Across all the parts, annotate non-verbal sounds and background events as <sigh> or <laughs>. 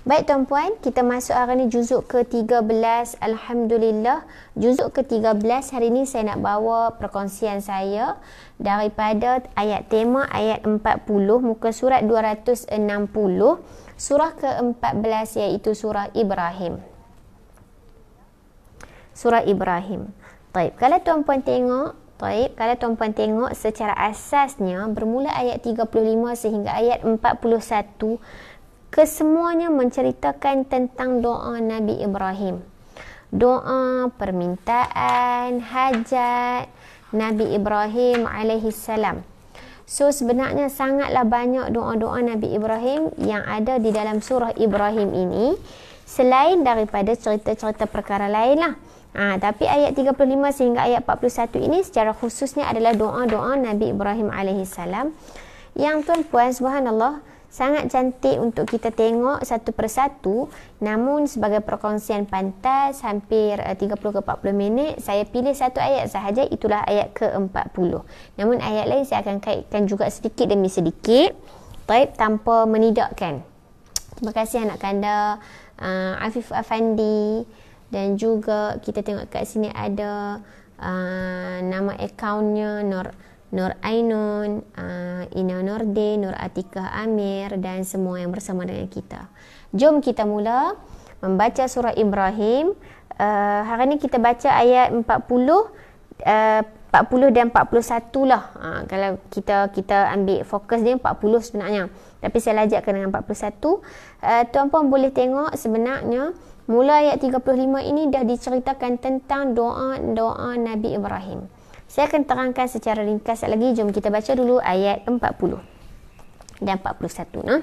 Baik tuan puan, kita masuk hari ni juzuk ke-13. Alhamdulillah, juzuk ke-13 hari ni saya nak bawa perkongsian saya daripada ayat tema ayat 40 muka surat 260 surah ke-14 iaitu surah Ibrahim. Surah Ibrahim. Baik, kalau tuan puan tengok Baik, kalau tuan puan tengok secara asasnya bermula ayat 35 sehingga ayat 41 kesemuanya menceritakan tentang doa Nabi Ibrahim. Doa, permintaan, hajat Nabi Ibrahim alaihi salam. So sebenarnya sangatlah banyak doa-doa Nabi Ibrahim yang ada di dalam surah Ibrahim ini selain daripada cerita-cerita perkara lainlah. Ha, tapi ayat 35 sehingga ayat 41 ini secara khususnya adalah doa-doa Nabi Ibrahim alaihi salam yang tuan-puan subhanallah sangat cantik untuk kita tengok satu persatu namun sebagai perkongsian pantas hampir 30 eh, ke 40 minit saya pilih satu ayat sahaja itulah ayat ke-40 namun ayat lain saya akan kaitkan juga sedikit demi sedikit baik tanpa menidakkan terima kasih anak kanda uh, Afif Afandi dan juga kita tengok kat sini ada uh, nama akaunnya Nur Nur Ainun, uh, Ina Norde, Nur Atika Amir dan semua yang bersama dengan kita. Jom kita mula membaca surah Ibrahim. Uh, hari ini kita baca ayat 40 uh, 40 dan 41 lah. Uh, kalau kita kita ambil fokus dia 40 sebenarnya. Tapi saya lajakkan dengan 41. Uh, tuan puan boleh tengok sebenarnya mula ayat 35 ini dah diceritakan tentang doa-doa Nabi Ibrahim. Saya akan terangkan secara ringkas lagi. Jom kita baca dulu ayat 40 dan 41. Nah.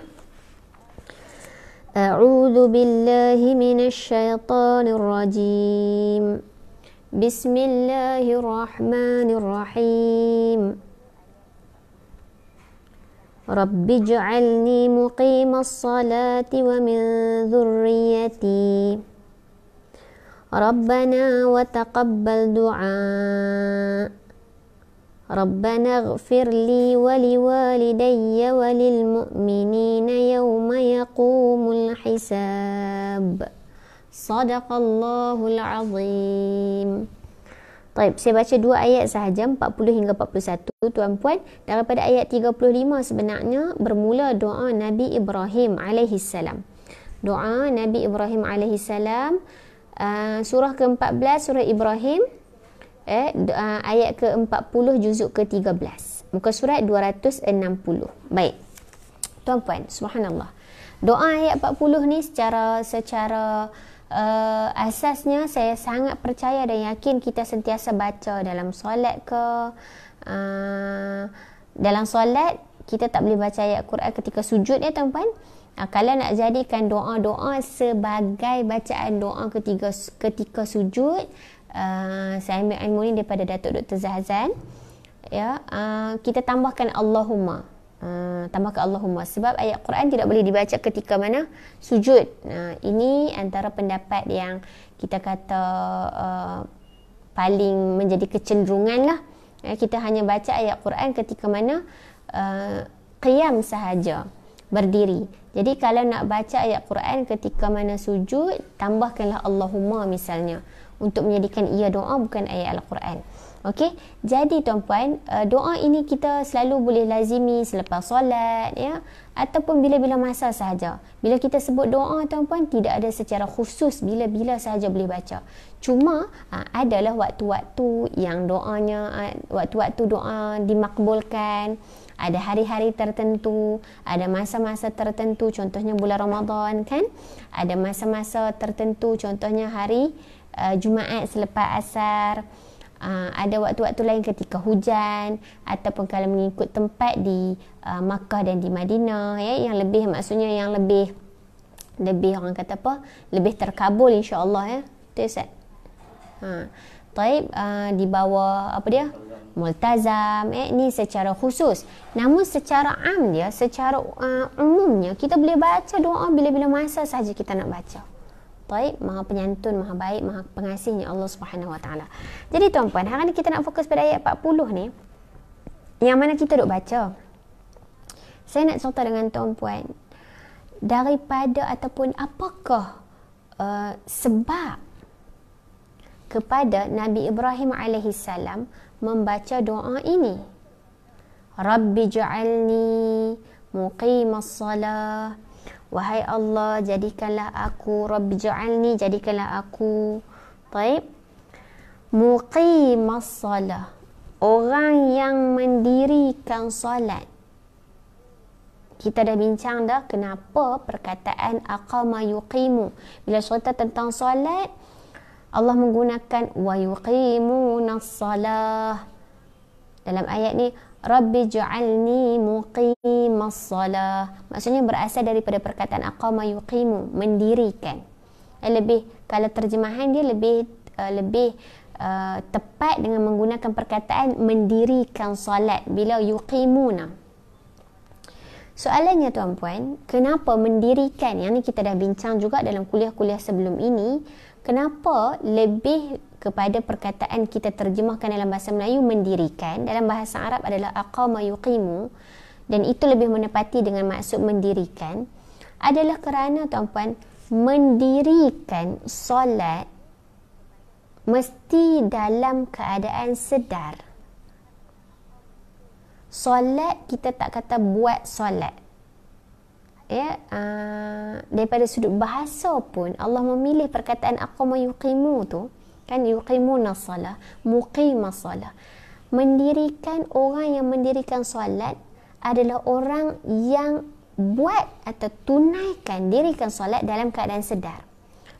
A'udhu billahi minash shaitanir rajim. Bismillahirrahmanirrahim. Rabbi ja'alni muqimas salati wa min dhurriyati. Rabbana wa taqabbal du'aa. ربنا اغفر لي ولوالدي وللمؤمنين يوم يقوم الحساب صدق الله العظيم طيب saya baca dua ayat sahaja 40 hingga 41 tuan-puan daripada ayat 35 sebenarnya bermula doa Nabi Ibrahim alaihi salam doa Nabi Ibrahim alaihi salam uh, surah ke-14 surah Ibrahim eh uh, ayat ke-40 juzuk ke-13 muka surat 260 baik tuan-puan subhanallah doa ayat 40 ni secara secara uh, asasnya saya sangat percaya dan yakin kita sentiasa baca dalam solat ke uh, dalam solat kita tak boleh baca ayat Quran ketika sujud ya tuan-puan Uh, kalau nak jadikan doa-doa sebagai bacaan doa ketika ketika sujud Eh, saya ambil ilmu ni daripada Datuk Dr. Zahzan. Ya, uh, kita tambahkan Allahumma. Uh, tambahkan Allahumma sebab ayat Quran tidak boleh dibaca ketika mana sujud. Nah, uh, ini antara pendapat yang kita kata uh, paling menjadi kecenderungan lah. Ya, kita hanya baca ayat Quran ketika mana uh, qiyam sahaja berdiri. Jadi kalau nak baca ayat Quran ketika mana sujud, tambahkanlah Allahumma misalnya untuk menjadikan ia doa bukan ayat al-Quran. Okey. Jadi tuan-puan, uh, doa ini kita selalu boleh lazimi selepas solat ya ataupun bila-bila masa sahaja. Bila kita sebut doa tuan-puan tidak ada secara khusus bila-bila sahaja boleh baca. Cuma uh, adalah waktu-waktu yang doanya uh, waktu-waktu doa dimakbulkan ada hari-hari tertentu, ada masa-masa tertentu contohnya bulan Ramadan kan? Ada masa-masa tertentu contohnya hari uh, Jumaat selepas asar uh, ada waktu-waktu lain ketika hujan ataupun kalau mengikut tempat di uh, Makkah dan di Madinah ya yang lebih maksudnya yang lebih lebih orang kata apa lebih terkabul insya-Allah ya tu Ustaz ha taib uh, di bawah apa dia multazam eh ni secara khusus namun secara am dia secara uh, umumnya kita boleh baca doa bila-bila masa saja kita nak baca baik, maha penyantun, maha baik, maha pengasihnya Allah Subhanahu Wa Taala. Jadi tuan-puan, hari ini kita nak fokus pada ayat 40 ni. Yang mana kita duk baca. Saya nak cerita dengan tuan-puan daripada ataupun apakah uh, sebab kepada Nabi Ibrahim alaihi membaca doa ini. Rabbij'alni muqimassalah Wahai Allah, jadikanlah aku. Rabbi ja'alni, jadikanlah aku. muqim as salah. Orang yang mendirikan solat. Kita dah bincang dah kenapa perkataan aqama yuqimu. Bila cerita tentang solat, Allah menggunakan wa yuqimuna salah. Dalam ayat ni, Rabbi ja'alni muqimas salah. Maksudnya berasal daripada perkataan aqama yuqimu, mendirikan. Dan lebih kalau terjemahan dia lebih uh, lebih uh, tepat dengan menggunakan perkataan mendirikan salat bila yuqimuna. Soalannya tuan puan, kenapa mendirikan? Yang ni kita dah bincang juga dalam kuliah-kuliah sebelum ini, kenapa lebih kepada perkataan kita terjemahkan dalam bahasa Melayu mendirikan dalam bahasa Arab adalah aqama yuqimu dan itu lebih menepati dengan maksud mendirikan adalah kerana tuan-puan mendirikan solat mesti dalam keadaan sedar solat kita tak kata buat solat ya uh, daripada sudut bahasa pun Allah memilih perkataan aqama yuqimu tu kan yuqimun salah muqima salah mendirikan orang yang mendirikan solat adalah orang yang buat atau tunaikan dirikan solat dalam keadaan sedar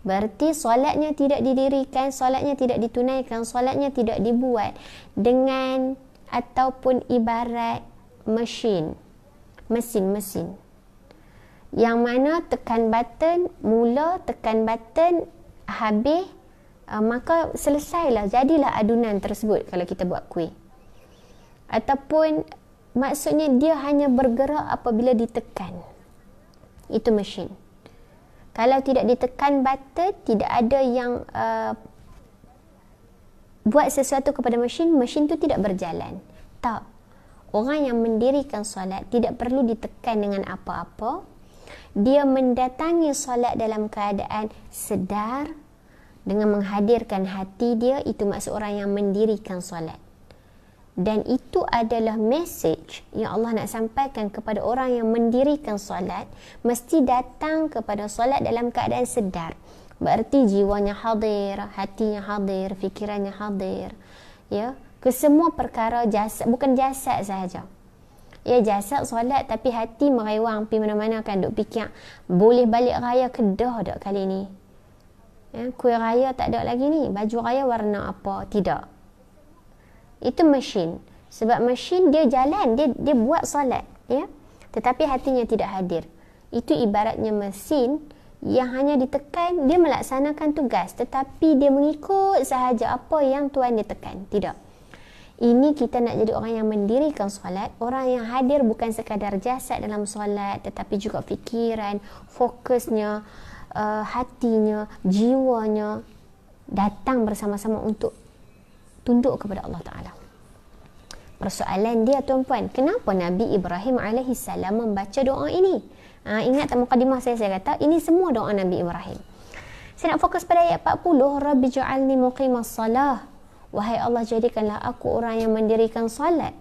berarti solatnya tidak didirikan solatnya tidak ditunaikan solatnya tidak dibuat dengan ataupun ibarat mesin mesin-mesin yang mana tekan button mula tekan button habis uh, maka selesailah jadilah adunan tersebut kalau kita buat kuih ataupun maksudnya dia hanya bergerak apabila ditekan itu mesin kalau tidak ditekan button tidak ada yang uh, buat sesuatu kepada mesin mesin tu tidak berjalan tak orang yang mendirikan solat tidak perlu ditekan dengan apa-apa dia mendatangi solat dalam keadaan sedar dengan menghadirkan hati dia itu maksud orang yang mendirikan solat dan itu adalah message yang Allah nak sampaikan kepada orang yang mendirikan solat mesti datang kepada solat dalam keadaan sedar berarti jiwanya hadir hatinya hadir fikirannya hadir ya ke semua perkara jasad bukan jasad sahaja ya jasad solat tapi hati merewang pi mana-mana kan duk fikir boleh balik raya kedah dak kali ni Eh, kuih raya tak ada lagi ni. Baju raya warna apa? Tidak. Itu mesin. Sebab mesin dia jalan, dia dia buat solat, ya. Tetapi hatinya tidak hadir. Itu ibaratnya mesin yang hanya ditekan, dia melaksanakan tugas tetapi dia mengikut sahaja apa yang tuan dia tekan. Tidak. Ini kita nak jadi orang yang mendirikan solat, orang yang hadir bukan sekadar jasad dalam solat tetapi juga fikiran, fokusnya, uh, hatinya, jiwanya datang bersama-sama untuk tunduk kepada Allah Taala. Persoalan dia tuan-puan, kenapa Nabi Ibrahim alaihi salam membaca doa ini? Ha, ingat tak mukadimah saya saya kata ini semua doa Nabi Ibrahim. Saya nak fokus pada ayat 40, Rabbi ja'alni muqimas salah. Wahai Allah jadikanlah aku orang yang mendirikan salat.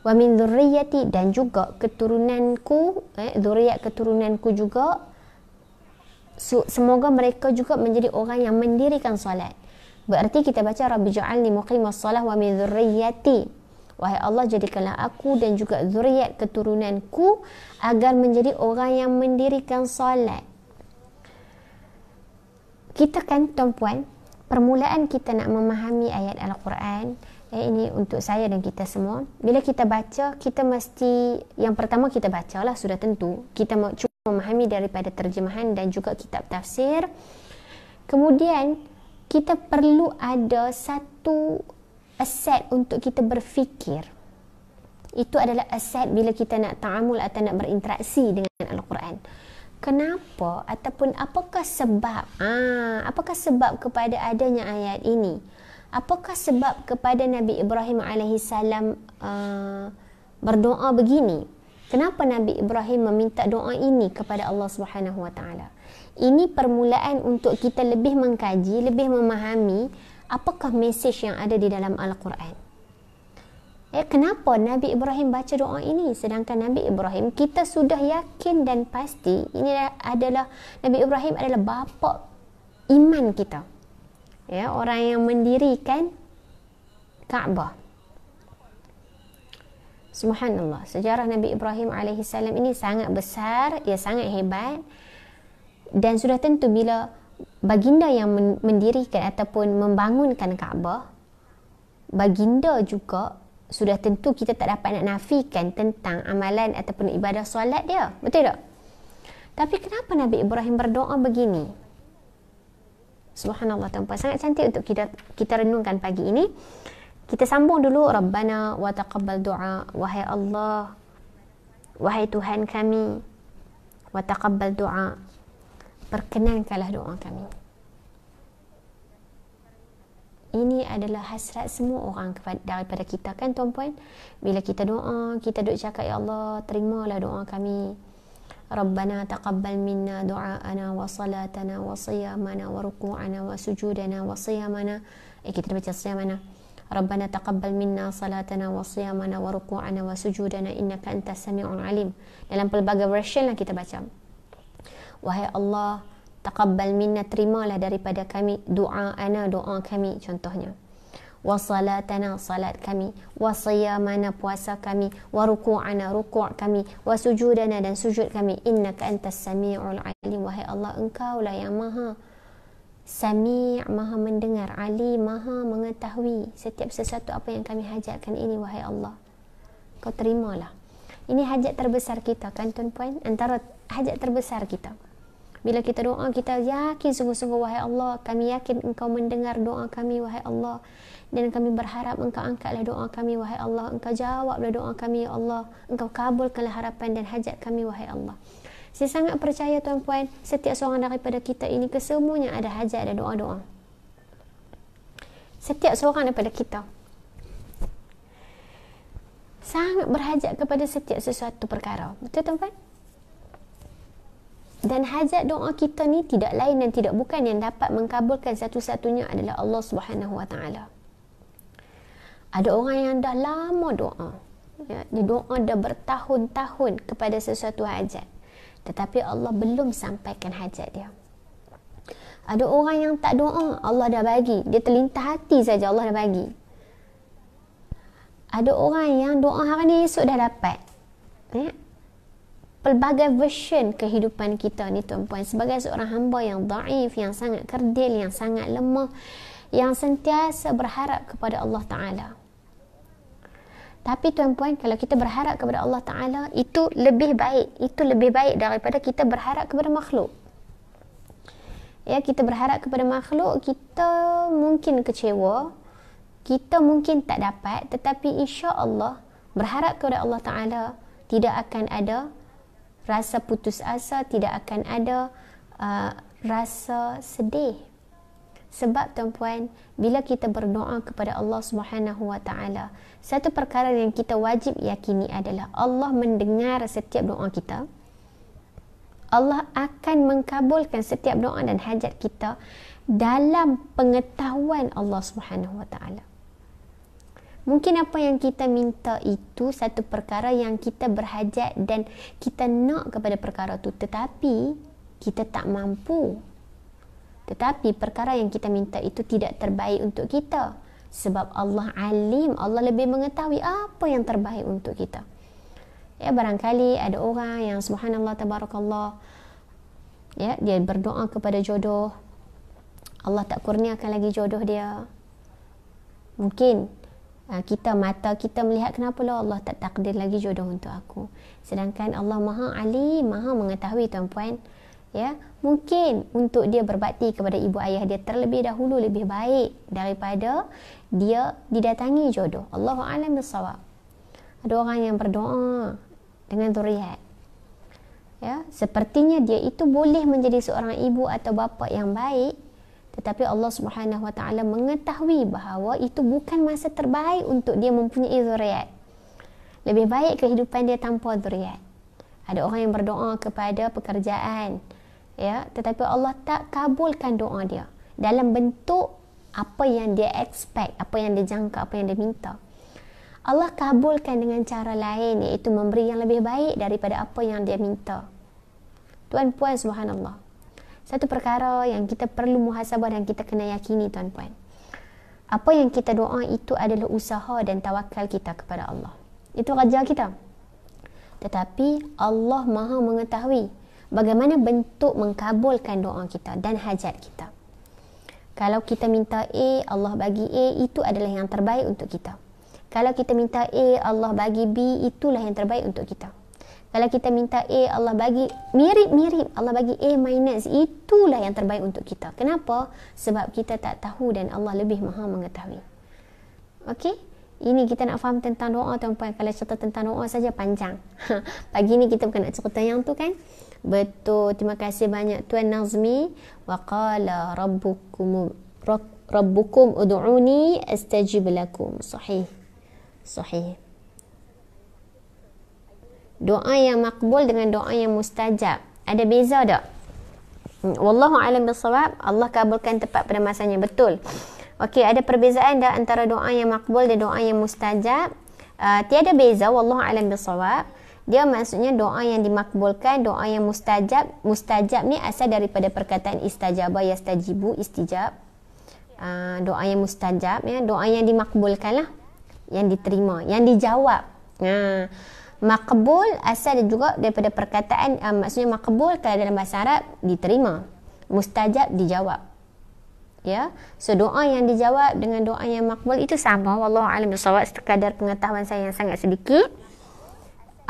Wa min dhurriyyati dan juga keturunanku, eh, zuriat keturunanku juga semoga mereka juga menjadi orang yang mendirikan solat. Berarti kita baca Rabbi ja'alni muqimas solah wa min dhurriyyati. Wahai Allah jadikanlah aku dan juga zuriat keturunanku agar menjadi orang yang mendirikan solat. Kita kan tuan-puan, permulaan kita nak memahami ayat Al-Quran eh, ini untuk saya dan kita semua. Bila kita baca, kita mesti yang pertama kita baca lah sudah tentu. Kita mau memahami daripada terjemahan dan juga kitab tafsir. Kemudian kita perlu ada satu aset untuk kita berfikir. Itu adalah aset bila kita nak ta'amul atau nak berinteraksi dengan Al-Quran. Kenapa ataupun apakah sebab ah apakah sebab kepada adanya ayat ini? Apakah sebab kepada Nabi Ibrahim alaihi uh, berdoa begini? Kenapa Nabi Ibrahim meminta doa ini kepada Allah Subhanahu Wa Taala? Ini permulaan untuk kita lebih mengkaji, lebih memahami apakah mesej yang ada di dalam Al-Quran. Eh, kenapa Nabi Ibrahim baca doa ini? Sedangkan Nabi Ibrahim, kita sudah yakin dan pasti ini adalah Nabi Ibrahim adalah bapa iman kita. Ya, orang yang mendirikan Kaabah. Subhanallah, sejarah Nabi Ibrahim AS ini sangat besar, ia sangat hebat. Dan sudah tentu bila baginda yang mendirikan ataupun membangunkan Kaabah, baginda juga sudah tentu kita tak dapat nak nafikan tentang amalan ataupun ibadah solat dia. Betul tak? Tapi kenapa Nabi Ibrahim berdoa begini? Subhanallah tuan-tuan. Sangat cantik untuk kita, kita renungkan pagi ini. Kita sambung dulu Rabbana wa taqabbal du'a Wahai Allah Wahai Tuhan kami Wa taqabbal du'a Perkenankanlah doa kami ini adalah hasrat semua orang daripada kita kan tuan-puan bila kita doa kita duk cakap ya Allah terimalah doa kami Rabbana taqabbal minna du'a'ana wa salatana wa siyamana wa ruku'ana wa sujudana wa siyamana eh kita dah baca siyamana ربنا تقبل منا صلاتنا وصيامنا وركوعنا وسجودنا إنك anta السميع العليم dalam pelbagai version yang lah kita baca Wahai Allah taqabbal minna terimalah daripada kami doa ana doa kami contohnya wa salatana salat kami wa siyamana puasa kami wa ruku'ana ruku' kami wa sujudana dan sujud kami innaka anta samiul alim wahai Allah engkau lah yang maha Sami maha mendengar, Ali maha mengetahui setiap sesuatu apa yang kami hajatkan ini wahai Allah. Kau terimalah. Ini hajat terbesar kita kan tuan-puan? Antara hajat terbesar kita. Bila kita doa, kita yakin sungguh-sungguh wahai Allah. Kami yakin engkau mendengar doa kami wahai Allah. Dan kami berharap engkau angkatlah doa kami wahai Allah. Engkau jawablah doa kami ya Allah. Engkau kabulkanlah harapan dan hajat kami wahai Allah. Saya sangat percaya tuan-puan, setiap seorang daripada kita ini kesemuanya ada hajat dan doa-doa. Setiap seorang daripada kita sangat berhajat kepada setiap sesuatu perkara. Betul tuan-puan? Dan hajat doa kita ni tidak lain dan tidak bukan yang dapat mengkabulkan satu-satunya adalah Allah Subhanahu Wa Taala. Ada orang yang dah lama doa. Ya, dia doa dah bertahun-tahun kepada sesuatu hajat tetapi Allah belum sampaikan hajat dia ada orang yang tak doa Allah dah bagi dia terlintas hati saja Allah dah bagi ada orang yang doa hari ni esok dah dapat eh? pelbagai version kehidupan kita ni tuan-puan sebagai seorang hamba yang daif yang sangat kerdil yang sangat lemah yang sentiasa berharap kepada Allah Ta'ala tapi tuan-puan, kalau kita berharap kepada Allah Ta'ala, itu lebih baik. Itu lebih baik daripada kita berharap kepada makhluk. Ya, kita berharap kepada makhluk, kita mungkin kecewa. Kita mungkin tak dapat. Tetapi insya Allah, berharap kepada Allah Ta'ala, tidak akan ada rasa putus asa, tidak akan ada uh, rasa sedih sebab tuan-puan, bila kita berdoa kepada Allah Subhanahu Wa Taala, satu perkara yang kita wajib yakini adalah Allah mendengar setiap doa kita. Allah akan mengkabulkan setiap doa dan hajat kita dalam pengetahuan Allah Subhanahu Wa Taala. Mungkin apa yang kita minta itu satu perkara yang kita berhajat dan kita nak kepada perkara itu tetapi kita tak mampu tetapi perkara yang kita minta itu tidak terbaik untuk kita. Sebab Allah alim, Allah lebih mengetahui apa yang terbaik untuk kita. Ya barangkali ada orang yang subhanallah tabarakallah ya dia berdoa kepada jodoh. Allah tak kurniakan lagi jodoh dia. Mungkin uh, kita mata kita melihat kenapa lah Allah tak takdir lagi jodoh untuk aku. Sedangkan Allah Maha Alim, Maha mengetahui tuan-puan ya mungkin untuk dia berbakti kepada ibu ayah dia terlebih dahulu lebih baik daripada dia didatangi jodoh Allahu alam bisawab ada orang yang berdoa dengan zuriat ya sepertinya dia itu boleh menjadi seorang ibu atau bapa yang baik tetapi Allah Subhanahu wa taala mengetahui bahawa itu bukan masa terbaik untuk dia mempunyai zuriat lebih baik kehidupan dia tanpa zuriat ada orang yang berdoa kepada pekerjaan ya tetapi Allah tak kabulkan doa dia dalam bentuk apa yang dia expect apa yang dia jangka apa yang dia minta Allah kabulkan dengan cara lain iaitu memberi yang lebih baik daripada apa yang dia minta tuan-puan subhanallah satu perkara yang kita perlu muhasabah dan kita kena yakini tuan-puan apa yang kita doa itu adalah usaha dan tawakal kita kepada Allah itu kerja kita tetapi Allah maha mengetahui bagaimana bentuk mengkabulkan doa kita dan hajat kita. Kalau kita minta A, Allah bagi A, itu adalah yang terbaik untuk kita. Kalau kita minta A, Allah bagi B, itulah yang terbaik untuk kita. Kalau kita minta A, Allah bagi mirip-mirip, Allah bagi A minus, itulah yang terbaik untuk kita. Kenapa? Sebab kita tak tahu dan Allah lebih maha mengetahui. Okey? Ini kita nak faham tentang doa tuan-puan. Kalau cerita tentang doa saja panjang. <laughs> Pagi ni kita bukan nak cerita yang tu kan? Betul. Terima kasih banyak Tuan Nazmi. Wa qala rabbukum rabbukum ud'uni astajib lakum. Sahih. Sahih. Doa yang makbul dengan doa yang mustajab. Ada beza tak? Hmm, wallahu alam bisawab, Allah kabulkan tepat pada masanya. Betul. Okey, ada perbezaan tak antara doa yang makbul dan doa yang mustajab? Uh, tiada beza wallahu alam bisawab dia maksudnya doa yang dimakbulkan, doa yang mustajab. Mustajab ni asal daripada perkataan istajabah yastajibu istijab. Uh, doa yang mustajab ya, doa yang dimakbulkan lah. Yang diterima, yang dijawab. Ha. Makbul asal dia juga daripada perkataan uh, maksudnya makbul kalau dalam bahasa Arab diterima. Mustajab dijawab. Ya. So doa yang dijawab dengan doa yang makbul itu sama wallahu alam bisawab sekadar pengetahuan saya yang sangat sedikit.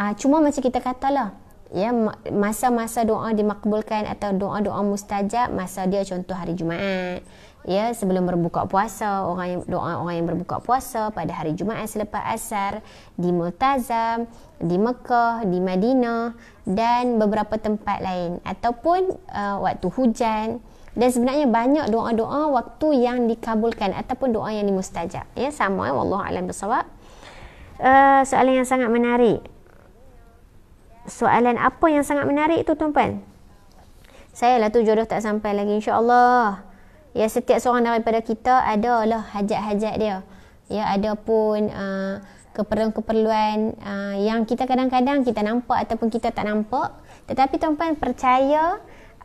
Uh, cuma macam kita katalah, ya masa-masa doa dimakbulkan atau doa-doa mustajab masa dia contoh hari Jumaat. Ya, sebelum berbuka puasa, orang yang doa orang yang berbuka puasa pada hari Jumaat selepas asar di Multazam, di Mekah, di Madinah dan beberapa tempat lain ataupun uh, waktu hujan dan sebenarnya banyak doa-doa waktu yang dikabulkan ataupun doa yang dimustajab. Ya, sama ya, wallahu alam bisawab. Uh, ah, soalan yang sangat menarik soalan apa yang sangat menarik tu tuan-tuan saya lah tu jodoh tak sampai lagi insyaAllah ya setiap seorang daripada kita ada adalah hajat-hajat dia ya ada pun uh, keperluan-keperluan uh, yang kita kadang-kadang kita nampak ataupun kita tak nampak tetapi tuan-tuan percaya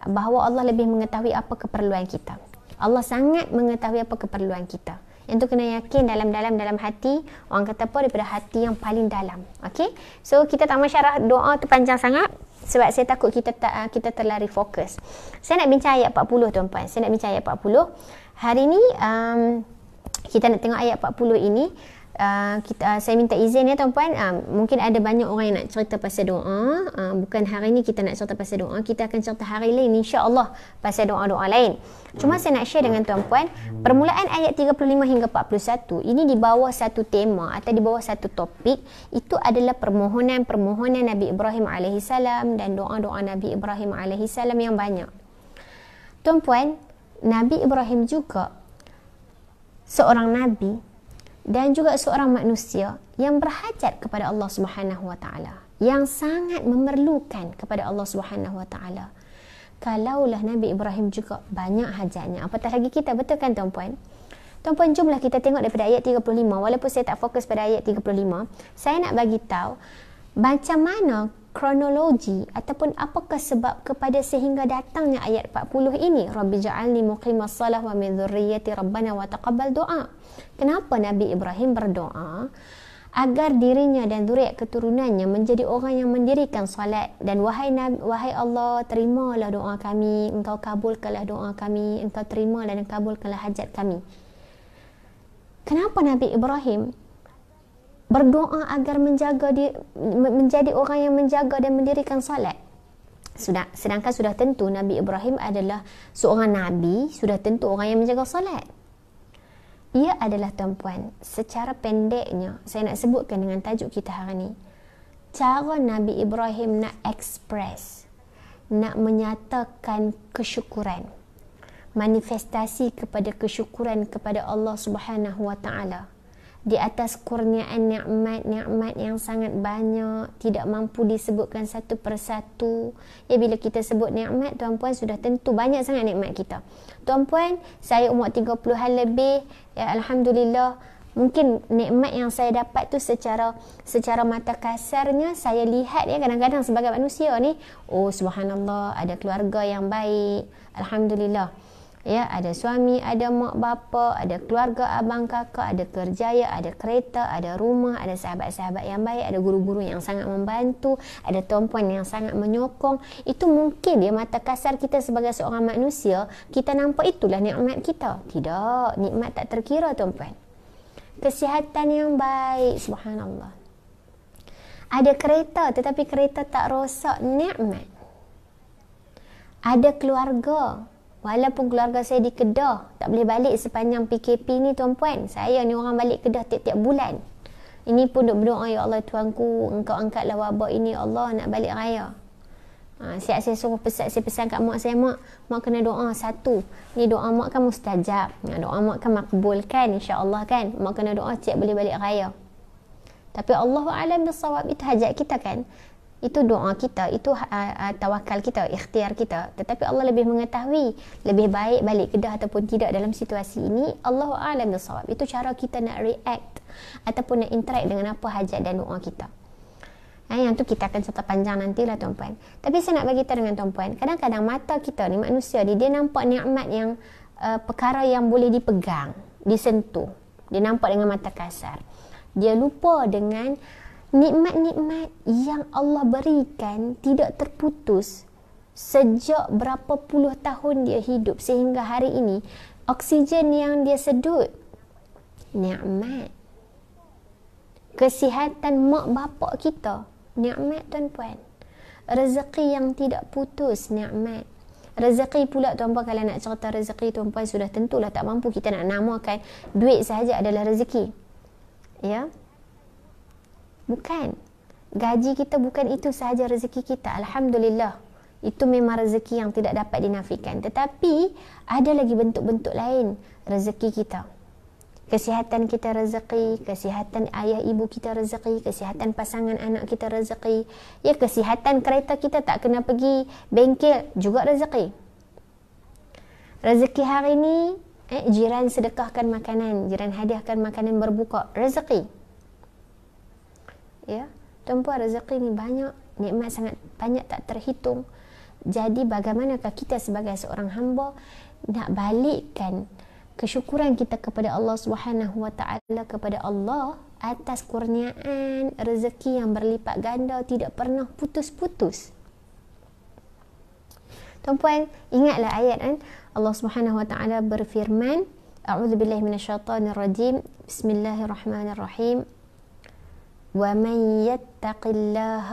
bahawa Allah lebih mengetahui apa keperluan kita Allah sangat mengetahui apa keperluan kita yang tu kena yakin dalam-dalam dalam hati. Orang kata apa daripada hati yang paling dalam. Okay. So kita tak masyarah doa tu panjang sangat. Sebab saya takut kita tak ah, kita terlari fokus. Saya nak bincang ayat 40 tuan-puan. Saya nak bincang ayat 40. Hari ni um, kita nak tengok ayat 40 ini. Uh, kita, uh, saya minta izin ya tuan-puan uh, mungkin ada banyak orang yang nak cerita pasal doa uh, bukan hari ni kita nak cerita pasal doa kita akan cerita hari lain Allah pasal doa-doa lain cuma saya nak share dengan tuan-puan permulaan ayat 35 hingga 41 ini di bawah satu tema atau di bawah satu topik itu adalah permohonan-permohonan Nabi Ibrahim AS dan doa-doa Nabi Ibrahim AS yang banyak tuan-puan Nabi Ibrahim juga seorang Nabi dan juga seorang manusia yang berhajat kepada Allah Subhanahu wa yang sangat memerlukan kepada Allah Subhanahu wa kalaulah Nabi Ibrahim juga banyak hajatnya apatah lagi kita betul kan tuan-puan Tuan-puan, jomlah kita tengok daripada ayat 35. Walaupun saya tak fokus pada ayat 35, saya nak bagi tahu macam mana kronologi ataupun apakah sebab kepada sehingga datangnya ayat 40 ini Rabbi ja'alni muqimas salah wa min dhurriyyati rabbana wa taqabbal doa kenapa Nabi Ibrahim berdoa agar dirinya dan zuriat keturunannya menjadi orang yang mendirikan solat dan wahai Nabi, wahai Allah terimalah doa kami engkau kabulkanlah doa kami engkau terimalah dan kabulkanlah hajat kami kenapa Nabi Ibrahim berdoa agar menjaga di, menjadi orang yang menjaga dan mendirikan salat. Sudah sedangkan sudah tentu Nabi Ibrahim adalah seorang nabi, sudah tentu orang yang menjaga salat. Ia adalah tuan-puan, secara pendeknya saya nak sebutkan dengan tajuk kita hari ini. Cara Nabi Ibrahim nak express nak menyatakan kesyukuran manifestasi kepada kesyukuran kepada Allah Subhanahu Wa Taala di atas kurniaan nikmat-nikmat yang sangat banyak tidak mampu disebutkan satu persatu ya bila kita sebut nikmat tuan puan sudah tentu banyak sangat nikmat kita tuan puan saya umur 30-an lebih ya alhamdulillah mungkin nikmat yang saya dapat tu secara secara mata kasarnya saya lihat ya kadang-kadang sebagai manusia ni oh subhanallah ada keluarga yang baik alhamdulillah ya ada suami ada mak bapa ada keluarga abang kakak ada kerjaya ada kereta ada rumah ada sahabat-sahabat yang baik ada guru-guru yang sangat membantu ada tuan yang sangat menyokong itu mungkin ya mata kasar kita sebagai seorang manusia kita nampak itulah nikmat kita tidak nikmat tak terkira tuan kesihatan yang baik subhanallah ada kereta tetapi kereta tak rosak nikmat ada keluarga Walaupun keluarga saya di Kedah, tak boleh balik sepanjang PKP ni tuan-puan. Saya ni orang balik Kedah tiap-tiap bulan. Ini pun duk berdoa, Ya Allah tuanku, engkau angkatlah wabak ini, ya Allah nak balik raya. Ha, siap saya suruh pesan, saya pesan kat mak saya, mak, mak kena doa satu. Ni doa mak kan mustajab. Ha, doa mak kan makbul kan, Allah kan. Mak kena doa, cik boleh balik raya. Tapi Allah Alam bersawab itu hajat kita kan itu doa kita itu uh, uh, tawakal kita ikhtiar kita tetapi Allah lebih mengetahui lebih baik balik kedah ataupun tidak dalam situasi ini Allah alam bisawab itu cara kita nak react ataupun nak interact dengan apa hajat dan doa kita Ha, yang tu kita akan cerita panjang nantilah tuan-puan. Tapi saya nak bagi tahu dengan tuan-puan, kadang-kadang mata kita ni manusia ni dia nampak nikmat yang uh, perkara yang boleh dipegang, disentuh. Dia nampak dengan mata kasar. Dia lupa dengan nikmat-nikmat yang Allah berikan tidak terputus sejak berapa puluh tahun dia hidup sehingga hari ini oksigen yang dia sedut nikmat kesihatan mak bapak kita nikmat tuan-puan rezeki yang tidak putus nikmat Rezeki pula tuan-puan kalau nak cerita rezeki tuan-puan sudah tentulah tak mampu kita nak namakan duit sahaja adalah rezeki. Ya, Bukan. Gaji kita bukan itu sahaja rezeki kita. Alhamdulillah. Itu memang rezeki yang tidak dapat dinafikan. Tetapi ada lagi bentuk-bentuk lain rezeki kita. Kesihatan kita rezeki, kesihatan ayah ibu kita rezeki, kesihatan pasangan anak kita rezeki. Ya, kesihatan kereta kita tak kena pergi bengkel juga rezeki. Rezeki hari ini, eh, jiran sedekahkan makanan, jiran hadiahkan makanan berbuka, rezeki. Rezeki ya tuan rezeki ni banyak nikmat sangat banyak tak terhitung jadi bagaimanakah kita sebagai seorang hamba nak balikkan kesyukuran kita kepada Allah Subhanahu wa taala kepada Allah atas kurniaan rezeki yang berlipat ganda tidak pernah putus-putus. Tuan-puan, ingatlah ayat kan Allah Subhanahu wa taala berfirman A'udzu billahi Bismillahirrahmanirrahim. وَمَنْ يَتَّقِ اللَّهَ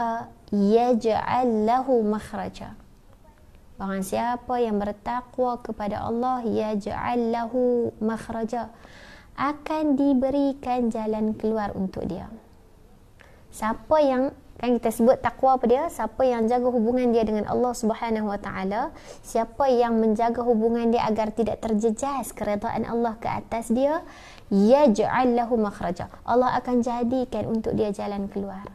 يَجْعَلْ لَهُ مَخْرَجًا Barang siapa yang bertakwa kepada Allah يَجْعَلْ لَهُ مَخْرَجًا akan diberikan jalan keluar untuk dia siapa yang kan kita sebut takwa pada dia siapa yang jaga hubungan dia dengan Allah Subhanahu wa taala siapa yang menjaga hubungan dia agar tidak terjejas keredaan Allah ke atas dia yaj'al lahu makhraja. Allah akan jadikan untuk dia jalan keluar.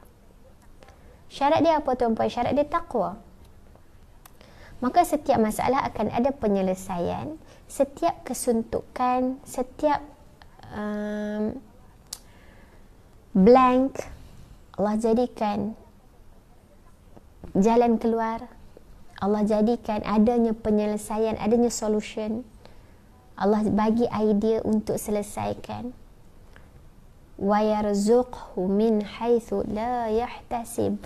Syarat dia apa tuan puan? Syarat dia takwa. Maka setiap masalah akan ada penyelesaian, setiap kesuntukan, setiap um, blank Allah jadikan jalan keluar. Allah jadikan adanya penyelesaian, adanya solution. Allah bagi idea untuk selesaikan wa yarzuqhu min haythu la yahtasib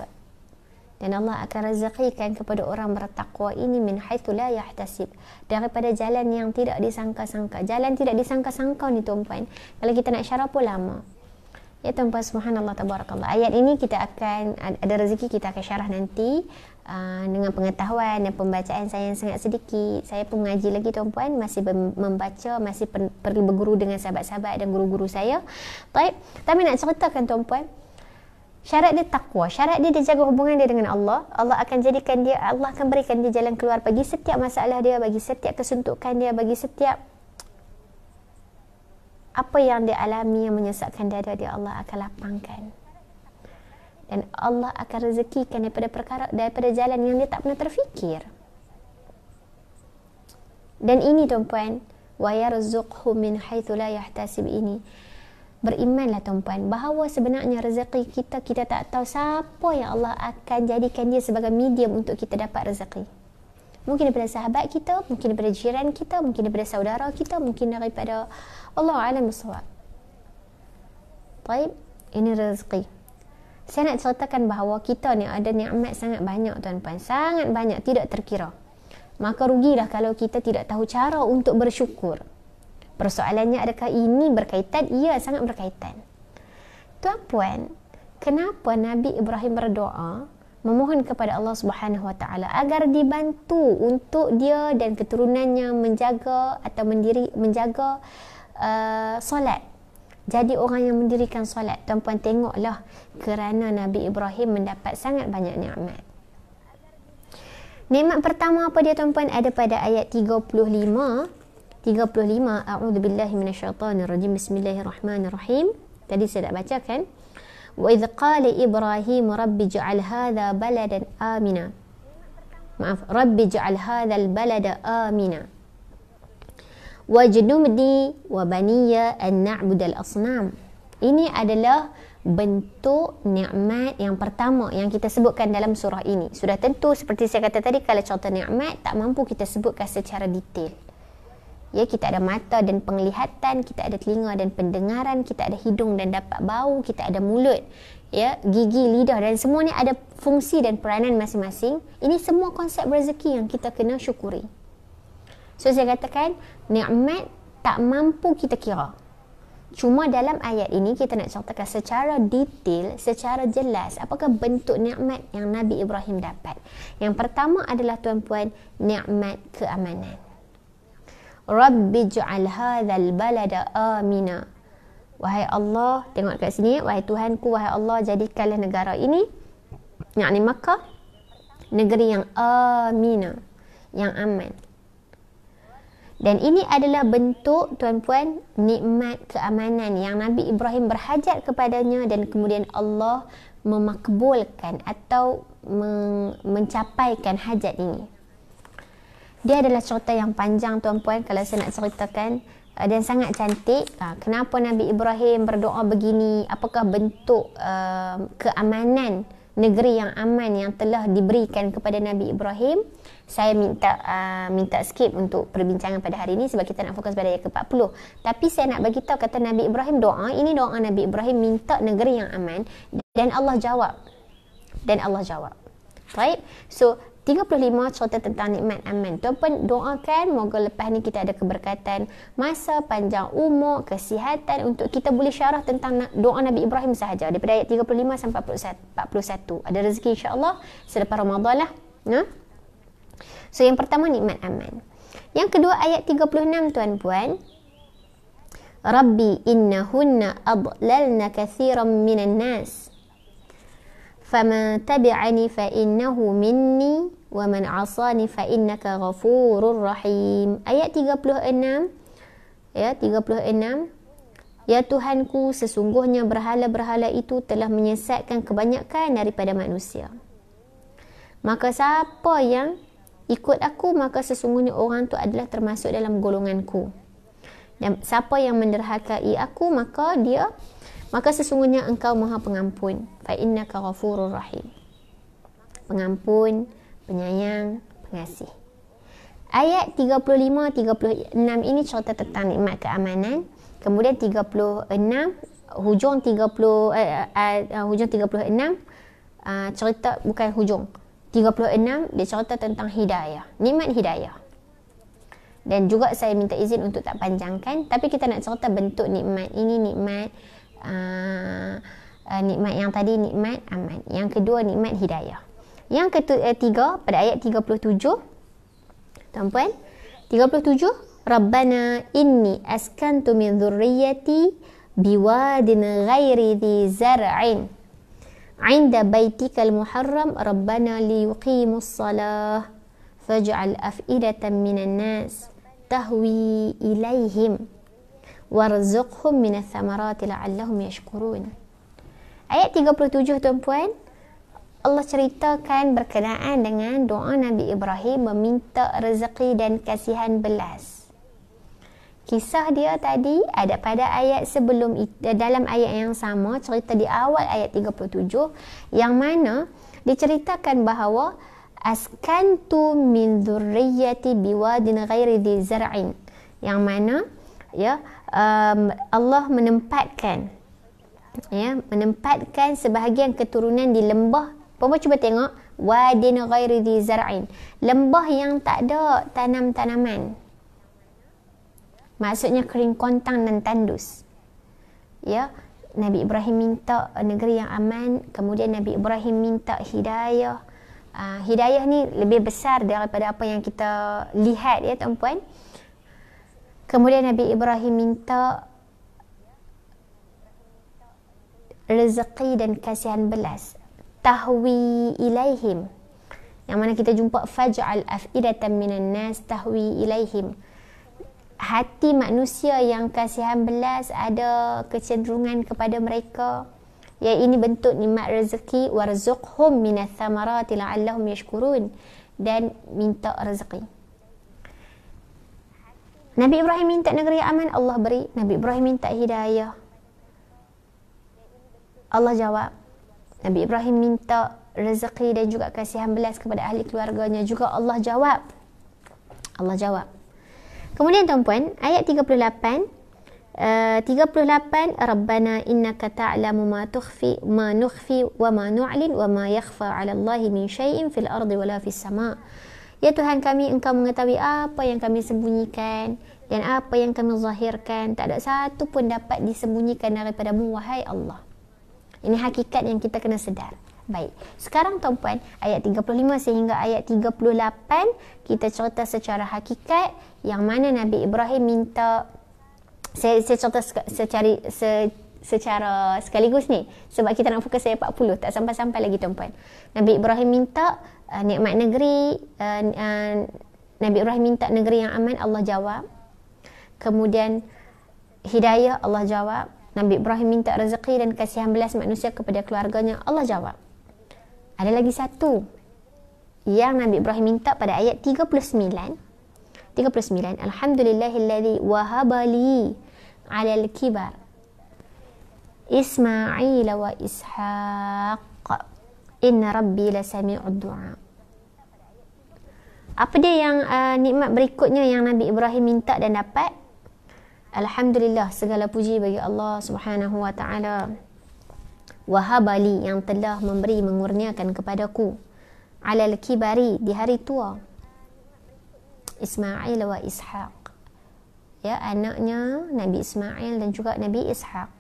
dan Allah akan rezekikan kepada orang bertakwa ini min haythu la yahtasib daripada jalan yang tidak disangka-sangka jalan tidak disangka-sangka ni tuan-puan kalau kita nak syarah pun lama Ya tuan-puan subhanallah tabarakallah. Ayat ini kita akan ada rezeki kita akan syarah nanti. Uh, dengan pengetahuan dan pembacaan saya yang sangat sedikit saya pun mengaji lagi tuan-puan masih membaca masih perlu berguru dengan sahabat-sahabat dan guru-guru saya baik tapi nak ceritakan tuan-puan syarat dia takwa syarat dia dia jaga hubungan dia dengan Allah Allah akan jadikan dia Allah akan berikan dia jalan keluar bagi setiap masalah dia bagi setiap kesuntukan dia bagi setiap apa yang dia alami yang menyesatkan dada dia Allah akan lapangkan dan Allah akan rezekikan daripada perkara daripada jalan yang dia tak pernah terfikir. Dan ini tuan-puan, wa yarzuqhu min haitsu la yahtasib ini. Berimanlah tuan-puan bahawa sebenarnya rezeki kita kita tak tahu siapa yang Allah akan jadikan dia sebagai medium untuk kita dapat rezeki. Mungkin daripada sahabat kita, mungkin daripada jiran kita, mungkin daripada saudara kita, mungkin daripada Allah alam suwa. Baik, ini rezeki saya nak ceritakan bahawa kita ni ada nikmat sangat banyak tuan-puan sangat banyak tidak terkira maka rugilah kalau kita tidak tahu cara untuk bersyukur persoalannya adakah ini berkaitan Ia ya, sangat berkaitan tuan-puan kenapa Nabi Ibrahim berdoa memohon kepada Allah Subhanahu Wa Taala agar dibantu untuk dia dan keturunannya menjaga atau mendiri menjaga uh, solat jadi orang yang mendirikan solat. Tuan-puan tengoklah kerana Nabi Ibrahim mendapat sangat banyak nikmat. Nikmat pertama apa dia tuan-puan? Ada pada ayat 35. 35. A'udhu billahi minasyaitanir rajim. Bismillahirrahmanirrahim. Tadi saya dah baca kan? وَإِذْ قَالَ إِبْرَاهِيمُ رَبِّ جَعَلْ هَذَا بَلَدًا آمِنًا Maaf. رَبِّ جَعَلْ هَذَا الْبَلَدَ آمِنًا wajnumdi wa baniya an na'budal asnam. Ini adalah bentuk nikmat yang pertama yang kita sebutkan dalam surah ini. Sudah tentu seperti saya kata tadi kalau contoh nikmat tak mampu kita sebutkan secara detail. Ya, kita ada mata dan penglihatan, kita ada telinga dan pendengaran, kita ada hidung dan dapat bau, kita ada mulut, ya, gigi, lidah dan semua ni ada fungsi dan peranan masing-masing. Ini semua konsep rezeki yang kita kena syukuri. So saya katakan nikmat tak mampu kita kira. Cuma dalam ayat ini kita nak ceritakan secara detail, secara jelas apakah bentuk nikmat yang Nabi Ibrahim dapat. Yang pertama adalah tuan-puan nikmat keamanan. Rabbi ja'al hadzal balada amina. Wahai Allah, tengok kat sini, wahai Tuhanku, wahai Allah jadikanlah negara ini yakni Makkah negeri yang amina, yang aman. Dan ini adalah bentuk tuan-puan nikmat keamanan yang Nabi Ibrahim berhajat kepadanya dan kemudian Allah memakbulkan atau mencapaikan hajat ini. Dia adalah cerita yang panjang tuan-puan kalau saya nak ceritakan eh, dan sangat cantik. Ha, kenapa Nabi Ibrahim berdoa begini? Apakah bentuk eh, keamanan negeri yang aman yang telah diberikan kepada Nabi Ibrahim? saya minta uh, minta skip untuk perbincangan pada hari ini sebab kita nak fokus pada ayat ke-40. Tapi saya nak bagi tahu kata Nabi Ibrahim doa, ini doa Nabi Ibrahim minta negeri yang aman dan Allah jawab. Dan Allah jawab. Right? So 35 cerita tentang nikmat aman. Tuan pun doakan moga lepas ni kita ada keberkatan masa, panjang umur, kesihatan untuk kita boleh syarah tentang doa Nabi Ibrahim sahaja. Daripada ayat 35 sampai 41. Ada rezeki insya Allah selepas Ramadan lah. Nah? Ha? So yang pertama nikmat aman. Yang kedua ayat 36 tuan puan. Rabbi innahunna adlalna kathiran minan nas. Faman tabi'ani fa innahu minni wa man 'asani fa innaka ghafurur rahim. Ayat 36 ya 36 Ya Tuhanku, sesungguhnya berhala-berhala itu telah menyesatkan kebanyakan daripada manusia. Maka siapa yang ikut aku maka sesungguhnya orang tu adalah termasuk dalam golonganku dan siapa yang menderhakai aku maka dia maka sesungguhnya engkau Maha Pengampun fa innaka ghafurur rahim pengampun penyayang pengasih ayat 35 36 ini cerita tentang nikmat keamanan kemudian 36 hujung 30 uh, uh, hujung 36 uh, ah, cerita bukan hujung 36 dia cerita tentang hidayah, nikmat hidayah. Dan juga saya minta izin untuk tak panjangkan, tapi kita nak cerita bentuk nikmat. Ini nikmat uh, uh, nikmat yang tadi nikmat aman. Yang kedua nikmat hidayah. Yang ketiga eh, pada ayat 37. Tuan-puan, 37 Rabbana inni askantu min dhurriyyati biwadin ghairi dhi zar'in عند بيتك المحرم ربنا ليقيموا الصلاة فاجعل أفئدة من الناس تهوي إليهم وارزقهم من الثمرات لعلهم يشكرون Ayat 37 tuan-puan Allah ceritakan berkenaan dengan doa Nabi Ibrahim meminta rezeki dan kasihan belas kisah dia tadi ada pada ayat sebelum eh, dalam ayat yang sama cerita di awal ayat 37 yang mana diceritakan bahawa askantu min dhurriyyati biwadin ghairi dhi zar'in yang mana ya um, Allah menempatkan ya menempatkan sebahagian keturunan di lembah puan cuba tengok wadin ghairi dhi lembah yang tak ada tanam-tanaman Maksudnya kering kontang dan tandus. Ya, Nabi Ibrahim minta eh, negeri yang aman, kemudian Nabi Ibrahim minta hidayah. Uh, hidayah ni lebih besar daripada apa yang kita lihat ya tuan puan. Kemudian Nabi Ibrahim minta rezeki dan kasihan belas. Tahwi ilaihim. Yang mana kita jumpa faj'al afidatan minan nas tahwi ilaihim hati manusia yang kasihan belas ada kecenderungan kepada mereka ya ini bentuk nikmat rezeki warzuqhum minas thamarati la'allahum yashkurun dan minta rezeki Nabi Ibrahim minta negeri yang aman Allah beri Nabi Ibrahim minta hidayah Allah jawab Nabi Ibrahim minta rezeki dan juga kasihan belas kepada ahli keluarganya juga Allah jawab Allah jawab Kemudian tuan-puan, ayat 38 Uh, 38 Rabbana innaka ta'lamu ma tukhfi ma nukhfi wa ma nu'lin wa ma yakhfa 'ala Allahi min shay'in fil ardi wa la fis sama' Ya Tuhan kami engkau mengetahui apa yang kami sembunyikan dan apa yang kami zahirkan tak ada satu pun dapat disembunyikan daripada-Mu wahai Allah Ini hakikat yang kita kena sedar Baik. Sekarang tuan-puan, ayat 35 sehingga ayat 38 kita cerita secara hakikat yang mana Nabi Ibrahim minta saya, saya cerita secara, secara sekaligus ni sebab kita nak fokus ayat 40 tak sampai-sampai lagi tuan-puan. Nabi Ibrahim minta uh, nikmat negeri uh, uh, Nabi Ibrahim minta negeri yang aman Allah jawab. Kemudian hidayah Allah jawab. Nabi Ibrahim minta rezeki dan kasihan belas manusia kepada keluarganya Allah jawab. Ada lagi satu yang Nabi Ibrahim minta pada ayat 39. 39. Alhamdulillahilladzi wahabali al kibar. Ismail wa Ishaq. Inna rabbi lasami'u du'a. Apa dia yang uh, nikmat berikutnya yang Nabi Ibrahim minta dan dapat? Alhamdulillah segala puji bagi Allah Subhanahu wa taala wahabali yang telah memberi mengurniakan kepadaku alal kibari di hari tua Ismail wa Ishaq ya anaknya Nabi Ismail dan juga Nabi Ishaq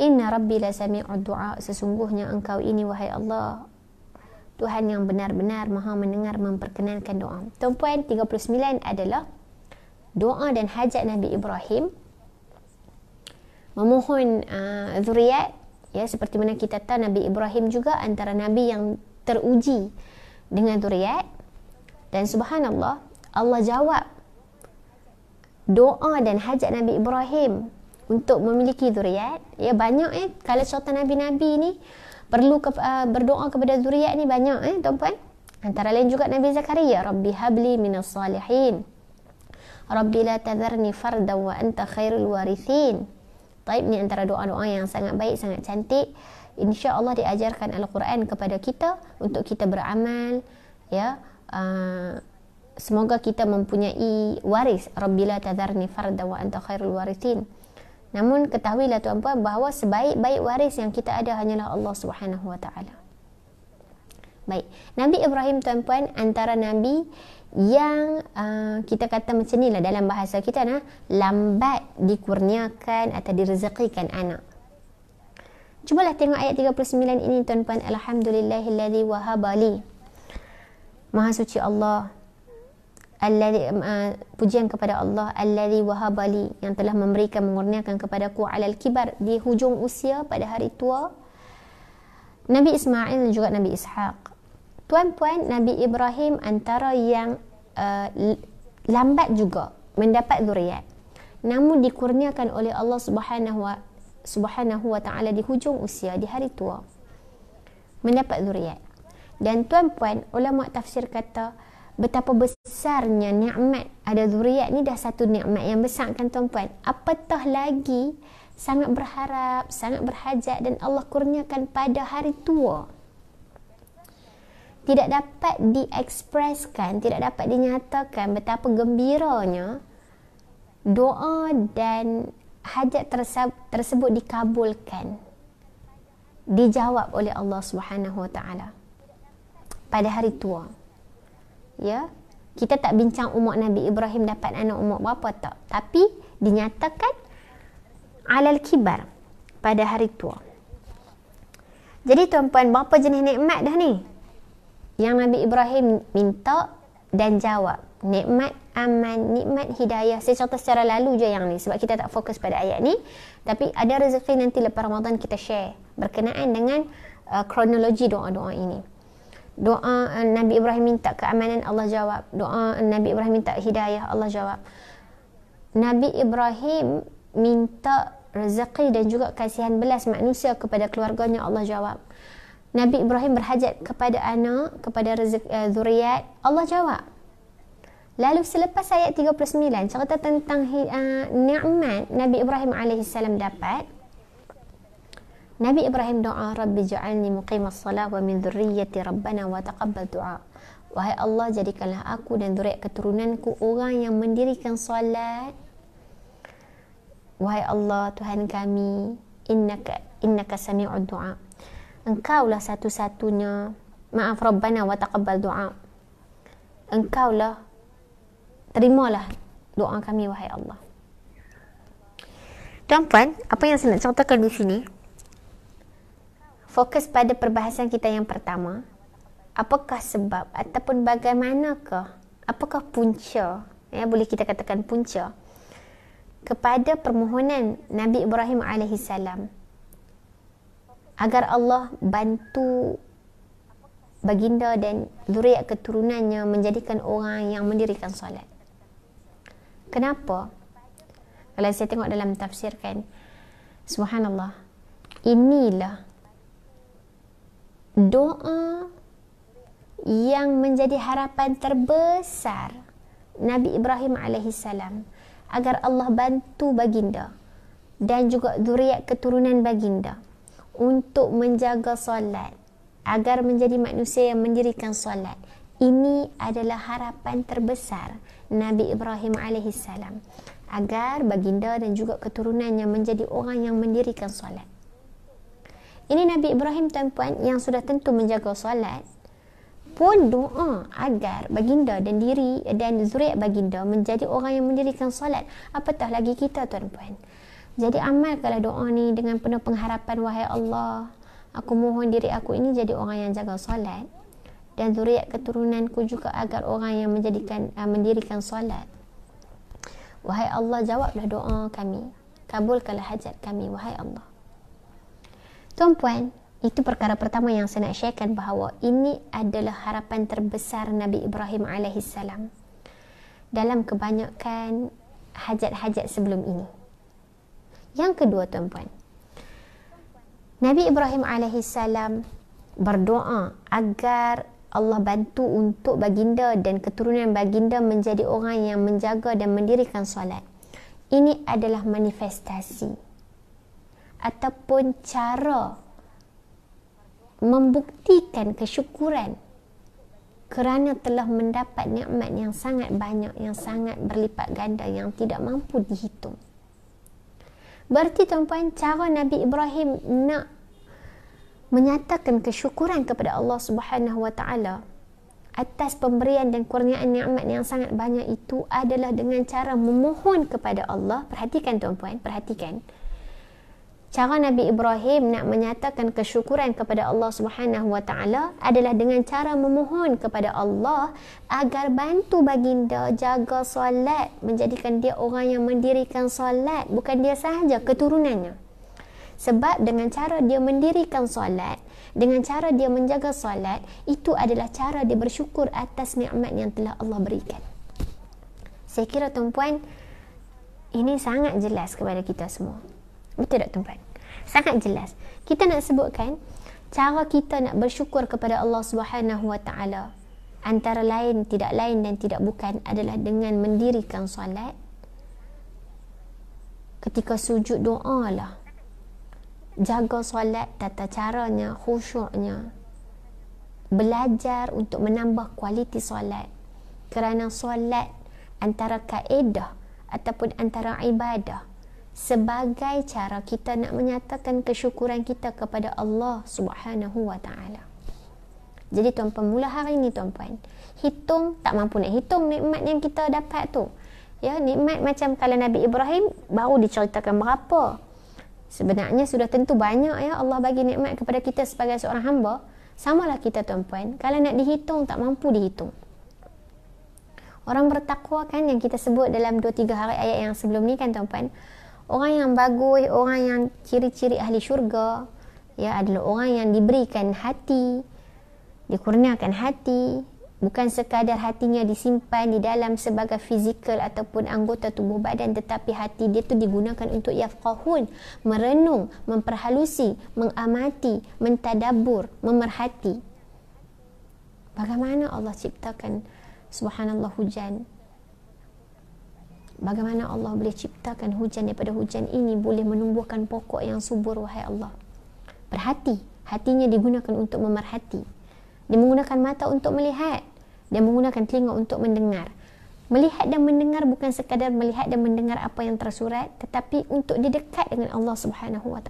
inna rabbi la sami'u du'a sesungguhnya engkau ini wahai Allah Tuhan yang benar-benar maha mendengar memperkenankan doa tuan 39 adalah doa dan hajat Nabi Ibrahim memohon uh, zuriat ya seperti mana kita tahu Nabi Ibrahim juga antara nabi yang teruji dengan duriat dan subhanallah Allah jawab doa dan hajat Nabi Ibrahim untuk memiliki duriat ya banyak eh kalau cerita nabi-nabi ni perlu ke, uh, berdoa kepada duriat ni banyak eh tuan-tuan antara lain juga Nabi Zakaria rabbi habli minas salihin rabbi la tadharni fardan wa anta khairul warithin Taib ni antara doa-doa yang sangat baik, sangat cantik. Insya Allah diajarkan Al-Quran kepada kita untuk kita beramal. Ya, uh, semoga kita mempunyai waris. Rabbila tazarni farda wa anta khairul warithin. Namun ketahuilah tuan puan bahawa sebaik-baik waris yang kita ada hanyalah Allah Subhanahu wa taala. Baik. Nabi Ibrahim tuan puan antara nabi yang uh, kita kata macam ni lah dalam bahasa kita nah lambat dikurniakan atau direzekikan anak. Cuba lah tengok ayat 39 ini tuan-puan. Alhamdulillahillazi wahabali. Maha suci Allah. Alladhi, uh, pujian kepada Allah alladhi wahabali yang telah memberikan mengurniakan kepada ku alal kibar di hujung usia pada hari tua Nabi Ismail dan juga Nabi Ishaq Tuan-puan, Nabi Ibrahim antara yang uh, lambat juga mendapat zuriat. Namun dikurniakan oleh Allah Subhanahu wa taala di hujung usia di hari tua mendapat zuriat. Dan tuan-puan, ulama tafsir kata betapa besarnya nikmat ada zuriat ni dah satu nikmat yang besar kan tuan-puan. Apatah lagi sangat berharap, sangat berhajat dan Allah kurniakan pada hari tua tidak dapat diekspreskan, tidak dapat dinyatakan betapa gembiranya doa dan hajat tersebut dikabulkan. Dijawab oleh Allah Subhanahu Wa Taala pada hari tua. Ya, kita tak bincang umur Nabi Ibrahim dapat anak umur berapa tak. Tapi dinyatakan alal kibar pada hari tua. Jadi tuan-puan, berapa jenis nikmat dah ni? yang Nabi Ibrahim minta dan jawab nikmat aman, nikmat hidayah. Saya contoh secara lalu je yang ni sebab kita tak fokus pada ayat ni. Tapi ada rezeki nanti lepas Ramadan kita share berkenaan dengan uh, kronologi doa-doa ini. Doa uh, Nabi Ibrahim minta keamanan Allah jawab. Doa uh, Nabi Ibrahim minta hidayah Allah jawab. Nabi Ibrahim minta rezeki dan juga kasihan belas manusia kepada keluarganya Allah jawab. Nabi Ibrahim berhajat kepada anak, kepada rezeki uh, zuriat, Allah jawab. Lalu selepas ayat 39 cerita tentang uh, nikmat Nabi Ibrahim alaihi dapat Nabi Ibrahim doa Rabbi ja'alni as salah wa min dhurriyyati rabbana wa taqabbal du'a. Wahai Allah jadikanlah aku dan zuriat keturunanku orang yang mendirikan salat. Wahai Allah Tuhan kami innaka innaka sami'ud du'a. Engkau lah satu-satunya maaf rabbana wa taqabbal Engkau lah terimalah doa kami wahai Allah tuan-puan apa yang saya nak ceritakan di sini fokus pada perbahasan kita yang pertama apakah sebab ataupun bagaimanakah apakah punca ya boleh kita katakan punca kepada permohonan Nabi Ibrahim alaihi salam agar Allah bantu baginda dan zuriat keturunannya menjadikan orang yang mendirikan solat. Kenapa? Kalau saya tengok dalam tafsir kan, subhanallah, inilah doa yang menjadi harapan terbesar Nabi Ibrahim AS agar Allah bantu baginda dan juga zuriat keturunan baginda untuk menjaga solat agar menjadi manusia yang mendirikan solat. Ini adalah harapan terbesar Nabi Ibrahim AS agar baginda dan juga keturunannya menjadi orang yang mendirikan solat. Ini Nabi Ibrahim tuan-puan yang sudah tentu menjaga solat pun doa agar baginda dan diri dan zuriat baginda menjadi orang yang mendirikan solat apatah lagi kita tuan-puan jadi amal kalau doa ni dengan penuh pengharapan wahai Allah. Aku mohon diri aku ini jadi orang yang jaga solat dan zuriat keturunanku juga agar orang yang menjadikan uh, mendirikan solat. Wahai Allah jawablah doa kami. Kabulkanlah hajat kami wahai Allah. Tuan puan, itu perkara pertama yang saya nak sharekan bahawa ini adalah harapan terbesar Nabi Ibrahim alaihissalam dalam kebanyakan hajat-hajat sebelum ini. Yang kedua tuan-puan. Nabi Ibrahim alaihi berdoa agar Allah bantu untuk baginda dan keturunan baginda menjadi orang yang menjaga dan mendirikan solat. Ini adalah manifestasi ataupun cara membuktikan kesyukuran kerana telah mendapat nikmat yang sangat banyak yang sangat berlipat ganda yang tidak mampu dihitung. Berarti tuan-puan cara Nabi Ibrahim nak menyatakan kesyukuran kepada Allah Subhanahu Wa Taala atas pemberian dan kurniaan nikmat yang sangat banyak itu adalah dengan cara memohon kepada Allah. Perhatikan tuan-puan, perhatikan cara Nabi Ibrahim nak menyatakan kesyukuran kepada Allah Subhanahu Wa Taala adalah dengan cara memohon kepada Allah agar bantu baginda jaga solat menjadikan dia orang yang mendirikan solat bukan dia sahaja keturunannya sebab dengan cara dia mendirikan solat dengan cara dia menjaga solat itu adalah cara dia bersyukur atas nikmat yang telah Allah berikan saya kira tuan-puan ini sangat jelas kepada kita semua betul tak tuan-puan sangat jelas. Kita nak sebutkan cara kita nak bersyukur kepada Allah Subhanahu Wa Taala antara lain tidak lain dan tidak bukan adalah dengan mendirikan solat ketika sujud doa lah jaga solat tata caranya khusyuknya belajar untuk menambah kualiti solat kerana solat antara kaedah ataupun antara ibadah sebagai cara kita nak menyatakan kesyukuran kita kepada Allah Subhanahu wa taala. Jadi tuan pemula hari ni tuan puan, hitung tak mampu nak hitung nikmat yang kita dapat tu. Ya, nikmat macam kalau Nabi Ibrahim baru diceritakan berapa. Sebenarnya sudah tentu banyak ya Allah bagi nikmat kepada kita sebagai seorang hamba. Samalah kita tuan puan, kalau nak dihitung tak mampu dihitung. Orang bertakwa kan yang kita sebut dalam 2 3 hari ayat yang sebelum ni kan tuan puan orang yang bagus, orang yang ciri-ciri ahli syurga ya adalah orang yang diberikan hati, dikurniakan hati, bukan sekadar hatinya disimpan di dalam sebagai fizikal ataupun anggota tubuh badan tetapi hati dia tu digunakan untuk yafqahun, merenung, memperhalusi, mengamati, mentadabur, memerhati. Bagaimana Allah ciptakan subhanallah hujan bagaimana Allah boleh ciptakan hujan daripada hujan ini boleh menumbuhkan pokok yang subur wahai Allah perhati hatinya digunakan untuk memerhati dia menggunakan mata untuk melihat dia menggunakan telinga untuk mendengar melihat dan mendengar bukan sekadar melihat dan mendengar apa yang tersurat tetapi untuk dia dekat dengan Allah subhanahu wa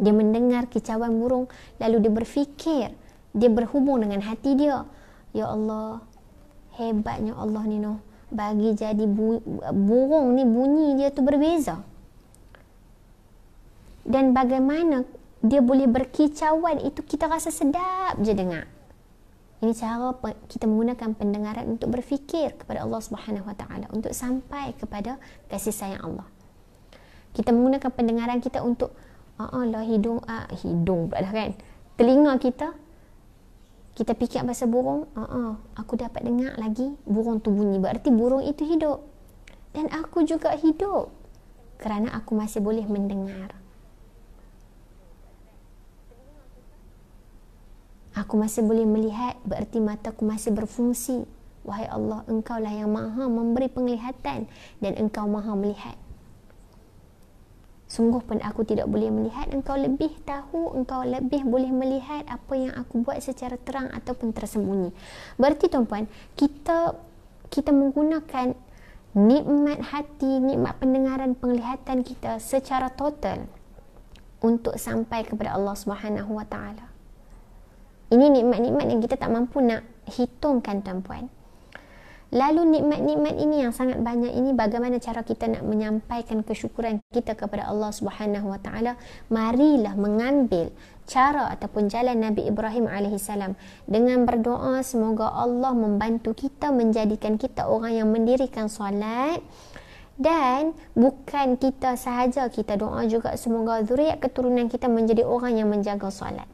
dia mendengar kicauan burung lalu dia berfikir dia berhubung dengan hati dia ya Allah hebatnya Allah ni noh bagi jadi bu, burung ni bunyi dia tu berbeza. Dan bagaimana dia boleh berkicauan itu kita rasa sedap je dengar. Ini cara kita menggunakan pendengaran untuk berfikir kepada Allah Subhanahu Wa Taala untuk sampai kepada kasih sayang Allah. Kita menggunakan pendengaran kita untuk Allah ah, ah, hidung ah, hidung pula dah kan. Telinga kita kita fikir pasal burung uh-uh, aku dapat dengar lagi burung tu bunyi berarti burung itu hidup dan aku juga hidup kerana aku masih boleh mendengar aku masih boleh melihat berarti mataku masih berfungsi wahai Allah engkau lah yang maha memberi penglihatan dan engkau maha melihat Sungguh pun aku tidak boleh melihat engkau lebih tahu, engkau lebih boleh melihat apa yang aku buat secara terang ataupun tersembunyi. Berarti tuan-puan, kita kita menggunakan nikmat hati, nikmat pendengaran, penglihatan kita secara total untuk sampai kepada Allah Subhanahu Wa Taala. Ini nikmat-nikmat yang kita tak mampu nak hitungkan tuan-puan. Lalu nikmat-nikmat ini yang sangat banyak ini bagaimana cara kita nak menyampaikan kesyukuran kita kepada Allah Subhanahu Wa Taala? Marilah mengambil cara ataupun jalan Nabi Ibrahim alaihi salam dengan berdoa semoga Allah membantu kita menjadikan kita orang yang mendirikan solat dan bukan kita sahaja kita doa juga semoga zuriat keturunan kita menjadi orang yang menjaga solat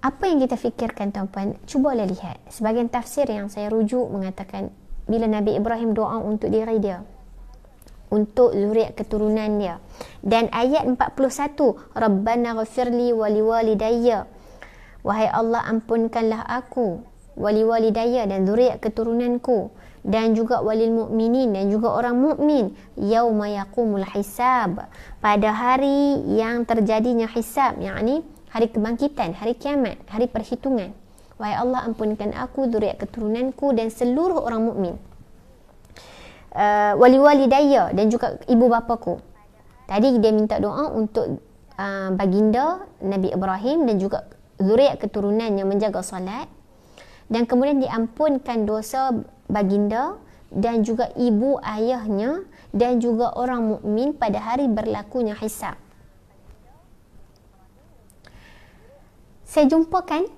apa yang kita fikirkan tuan-puan cubalah lihat sebagian tafsir yang saya rujuk mengatakan bila Nabi Ibrahim doa untuk diri dia untuk zuriat keturunan dia dan ayat 41 Rabbana ghafirli wali walidayya wahai Allah ampunkanlah aku wali walidayya dan zuriat keturunanku dan juga wali mukminin dan juga orang mukmin yauma yaqumul hisab pada hari yang terjadinya hisab yakni hari kebangkitan, hari kiamat, hari perhitungan. Wahai Allah ampunkan aku, duriat keturunanku dan seluruh orang mukmin. Uh, wali-wali daya dan juga ibu bapaku. Tadi dia minta doa untuk uh, baginda Nabi Ibrahim dan juga zuriat keturunan yang menjaga solat dan kemudian diampunkan dosa baginda dan juga ibu ayahnya dan juga orang mukmin pada hari berlakunya hisab. saya jumpakan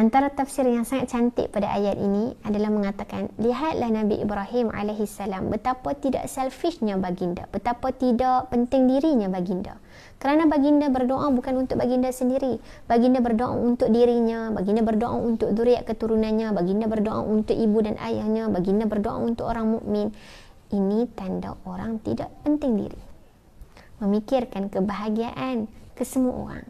antara tafsir yang sangat cantik pada ayat ini adalah mengatakan lihatlah Nabi Ibrahim alaihi betapa tidak selfishnya baginda betapa tidak penting dirinya baginda kerana baginda berdoa bukan untuk baginda sendiri baginda berdoa untuk dirinya baginda berdoa untuk zuriat keturunannya baginda berdoa untuk ibu dan ayahnya baginda berdoa untuk orang mukmin ini tanda orang tidak penting diri memikirkan kebahagiaan kesemua orang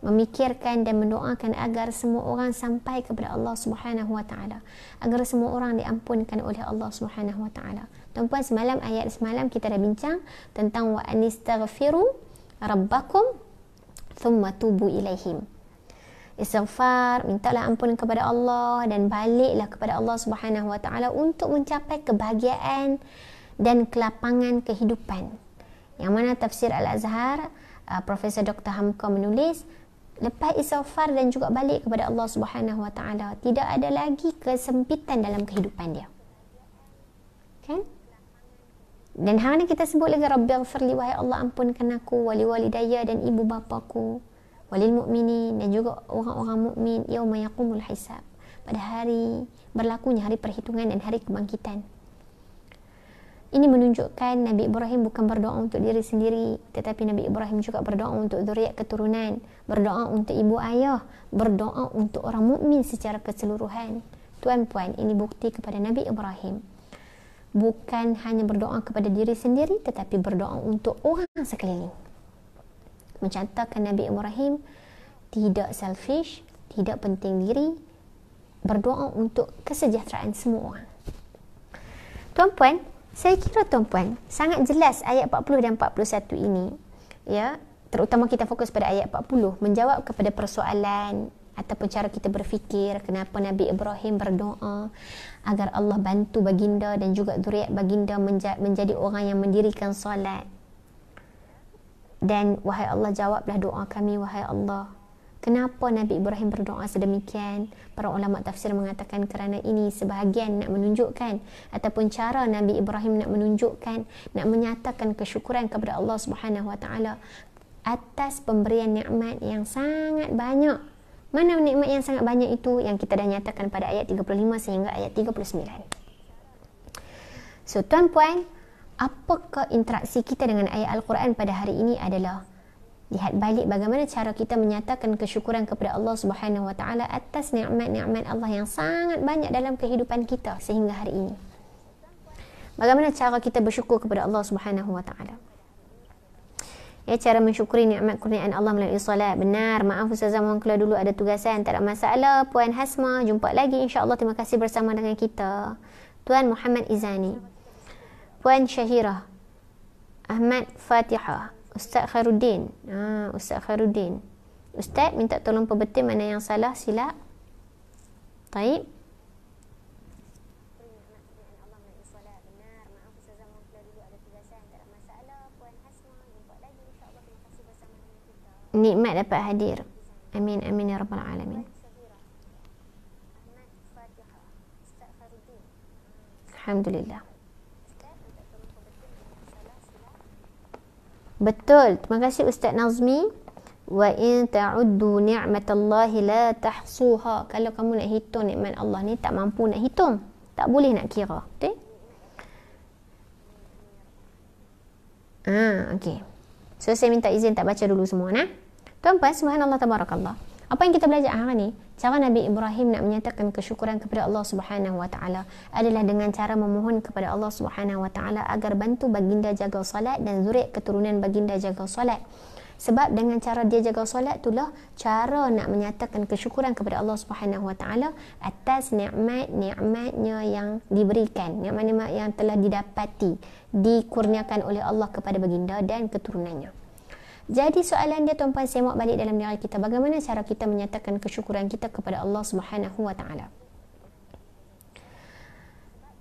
memikirkan dan mendoakan agar semua orang sampai kepada Allah Subhanahu wa taala agar semua orang diampunkan oleh Allah Subhanahu wa taala tuan semalam ayat semalam kita dah bincang tentang wa anistaghfiru rabbakum thumma tubu ilaihim istighfar mintalah ampun kepada Allah dan baliklah kepada Allah Subhanahu wa taala untuk mencapai kebahagiaan dan kelapangan kehidupan yang mana tafsir al-azhar Uh, Profesor Dr. Hamka menulis lepas isafar dan juga balik kepada Allah Subhanahu Wa Taala tidak ada lagi kesempitan dalam kehidupan dia kan dan hari ni kita sebut lagi rabbighfirli wa ya Allah ampunkan aku wali wali daya dan ibu bapaku wali mukminin dan juga orang-orang mukmin yauma yaqumul hisab pada hari berlakunya hari perhitungan dan hari kebangkitan ini menunjukkan Nabi Ibrahim bukan berdoa untuk diri sendiri, tetapi Nabi Ibrahim juga berdoa untuk zuriat keturunan, berdoa untuk ibu ayah, berdoa untuk orang mukmin secara keseluruhan. Tuan-puan, ini bukti kepada Nabi Ibrahim. Bukan hanya berdoa kepada diri sendiri, tetapi berdoa untuk orang sekeliling. Mencatatkan Nabi Ibrahim, tidak selfish, tidak penting diri, berdoa untuk kesejahteraan semua orang. Tuan-puan, saya kira tuan-puan, sangat jelas ayat 40 dan 41 ini. Ya, terutama kita fokus pada ayat 40 menjawab kepada persoalan ataupun cara kita berfikir kenapa Nabi Ibrahim berdoa agar Allah bantu baginda dan juga zuriat baginda menja- menjadi orang yang mendirikan solat. Dan wahai Allah jawablah doa kami wahai Allah. Kenapa Nabi Ibrahim berdoa sedemikian? Para ulama tafsir mengatakan kerana ini sebahagian nak menunjukkan ataupun cara Nabi Ibrahim nak menunjukkan nak menyatakan kesyukuran kepada Allah Subhanahu Wa Taala atas pemberian nikmat yang sangat banyak. Mana nikmat yang sangat banyak itu yang kita dah nyatakan pada ayat 35 sehingga ayat 39. So tuan-puan, apakah interaksi kita dengan ayat Al-Quran pada hari ini adalah lihat balik bagaimana cara kita menyatakan kesyukuran kepada Allah Subhanahu Wa Taala atas nikmat-nikmat Allah yang sangat banyak dalam kehidupan kita sehingga hari ini. Bagaimana cara kita bersyukur kepada Allah Subhanahu Wa Taala? Ya, cara mensyukuri nikmat kurniaan Allah melalui solat. Benar, maaf Ustazah mohon keluar dulu ada tugasan. Tak ada masalah. Puan Hasma, jumpa lagi insya-Allah. Terima kasih bersama dengan kita. Tuan Muhammad Izani. Puan Syahira. Ahmad Fatihah. Ustaz Khairuddin. Ha, Ustaz Khairuddin. Ustaz minta tolong pembetul mana yang salah silap. Taib. Nikmat dapat hadir. Amin amin ya rabbal alamin. Alhamdulillah. Betul. Terima kasih Ustaz Nazmi. Wa in ta'uddu ni'matallahi la tahsuha. Kalau kamu nak hitung nikmat Allah ni tak mampu nak hitung. Tak boleh nak kira. Okey. Ah, okey. So saya minta izin tak baca dulu semua nah. Tuan-puan, subhanallah tabarakallah apa yang kita belajar hari ni cara Nabi Ibrahim nak menyatakan kesyukuran kepada Allah Subhanahu wa taala adalah dengan cara memohon kepada Allah Subhanahu wa taala agar bantu baginda jaga solat dan zuriat keturunan baginda jaga solat sebab dengan cara dia jaga solat itulah cara nak menyatakan kesyukuran kepada Allah Subhanahu Wa Taala atas nikmat-nikmatnya yang diberikan, nikmat-nikmat yang telah didapati, dikurniakan oleh Allah kepada baginda dan keturunannya. Jadi soalan dia tuan-tuan semak balik dalam diri kita. Bagaimana cara kita menyatakan kesyukuran kita kepada Allah Subhanahu Wa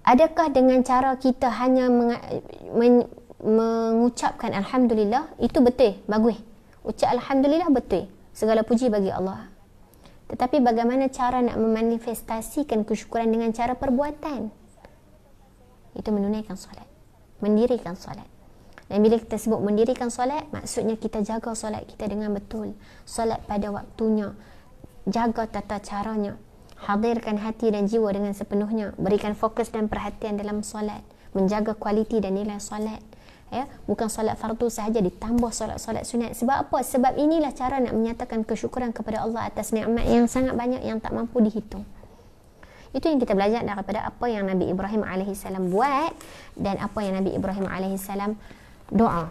Adakah dengan cara kita hanya meng- men- mengucapkan Alhamdulillah itu betul, bagus. Ucap Alhamdulillah betul. Segala puji bagi Allah. Tetapi bagaimana cara nak memanifestasikan kesyukuran dengan cara perbuatan? Itu menunaikan solat. Mendirikan solat. Dan bila kita sebut mendirikan solat, maksudnya kita jaga solat kita dengan betul. Solat pada waktunya. Jaga tata caranya. Hadirkan hati dan jiwa dengan sepenuhnya. Berikan fokus dan perhatian dalam solat. Menjaga kualiti dan nilai solat. Ya, bukan solat fardu sahaja ditambah solat-solat sunat. Sebab apa? Sebab inilah cara nak menyatakan kesyukuran kepada Allah atas nikmat yang sangat banyak yang tak mampu dihitung. Itu yang kita belajar daripada apa yang Nabi Ibrahim alaihissalam buat dan apa yang Nabi Ibrahim alaihissalam doa.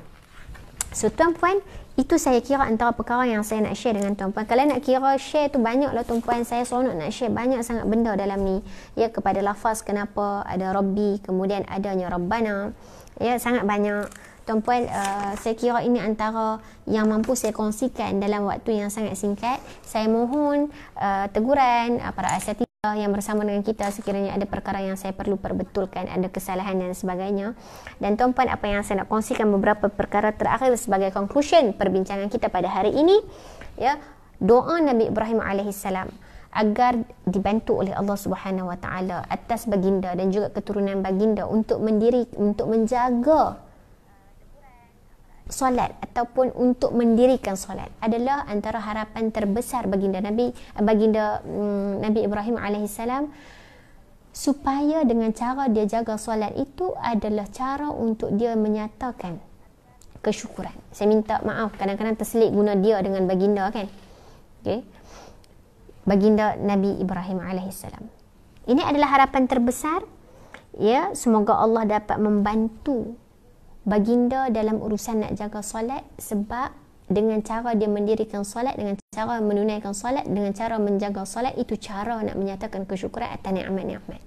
So tuan-puan, itu saya kira antara perkara yang saya nak share dengan tuan-puan. Kalau nak kira share tu banyak. banyaklah tuan-puan. Saya seronok nak share banyak sangat benda dalam ni. Ya, kepada lafaz kenapa ada Rabbi, kemudian adanya Rabbana. Ya, sangat banyak. Tuan-puan, uh, saya kira ini antara yang mampu saya kongsikan dalam waktu yang sangat singkat. Saya mohon uh, teguran uh, para asyati. Eh, yang bersama dengan kita sekiranya ada perkara yang saya perlu perbetulkan ada kesalahan dan sebagainya dan tuan-puan apa yang saya nak kongsikan beberapa perkara terakhir sebagai conclusion perbincangan kita pada hari ini ya doa Nabi Ibrahim alaihissalam agar dibantu oleh Allah Subhanahu Wa Taala atas baginda dan juga keturunan baginda untuk mendiri untuk menjaga solat ataupun untuk mendirikan solat adalah antara harapan terbesar baginda Nabi baginda mm, Nabi Ibrahim alaihissalam supaya dengan cara dia jaga solat itu adalah cara untuk dia menyatakan kesyukuran. Saya minta maaf kadang-kadang terselit guna dia dengan baginda kan. Okey. Baginda Nabi Ibrahim alaihissalam. Ini adalah harapan terbesar ya semoga Allah dapat membantu baginda dalam urusan nak jaga solat sebab dengan cara dia mendirikan solat dengan cara menunaikan solat dengan cara menjaga solat itu cara nak menyatakan kesyukuran atas nikmat-nikmat.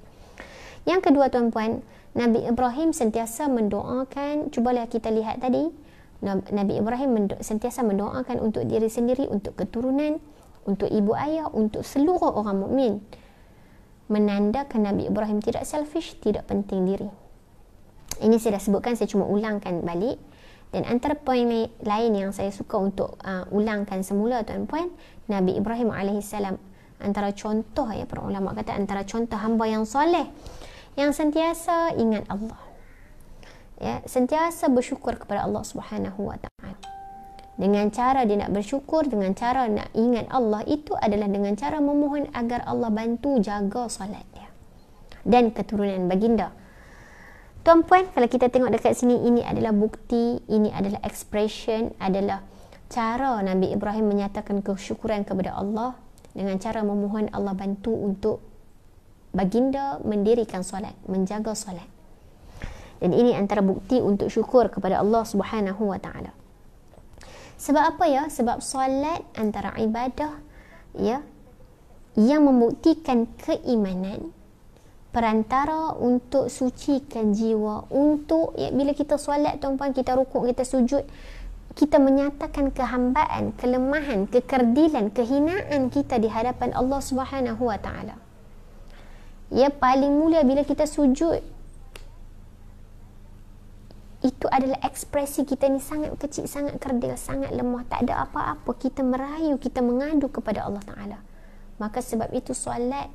Yang kedua tuan-puan, Nabi Ibrahim sentiasa mendoakan, cubalah kita lihat tadi, Nabi Ibrahim sentiasa mendoakan untuk diri sendiri, untuk keturunan, untuk ibu ayah, untuk seluruh orang mukmin. Menandakan Nabi Ibrahim tidak selfish, tidak penting diri ini saya dah sebutkan saya cuma ulangkan balik dan antara poin lain yang saya suka untuk uh, ulangkan semula tuan puan Nabi Ibrahim alaihissalam antara contoh ya para ulama kata antara contoh hamba yang soleh yang sentiasa ingat Allah ya sentiasa bersyukur kepada Allah Subhanahu wa dengan cara dia nak bersyukur dengan cara nak ingat Allah itu adalah dengan cara memohon agar Allah bantu jaga solat dia dan keturunan baginda Tuan-puan, kalau kita tengok dekat sini, ini adalah bukti, ini adalah expression, adalah cara Nabi Ibrahim menyatakan kesyukuran kepada Allah dengan cara memohon Allah bantu untuk baginda mendirikan solat, menjaga solat. Dan ini antara bukti untuk syukur kepada Allah Subhanahu wa taala. Sebab apa ya? Sebab solat antara ibadah ya yang membuktikan keimanan perantara untuk sucikan jiwa untuk ya, bila kita solat tuan-puan kita rukuk kita sujud kita menyatakan kehambaan kelemahan kekerdilan kehinaan kita di hadapan Allah Subhanahu wa taala ya paling mulia bila kita sujud itu adalah ekspresi kita ni sangat kecil, sangat kerdil, sangat lemah, tak ada apa-apa. Kita merayu, kita mengadu kepada Allah Ta'ala. Maka sebab itu solat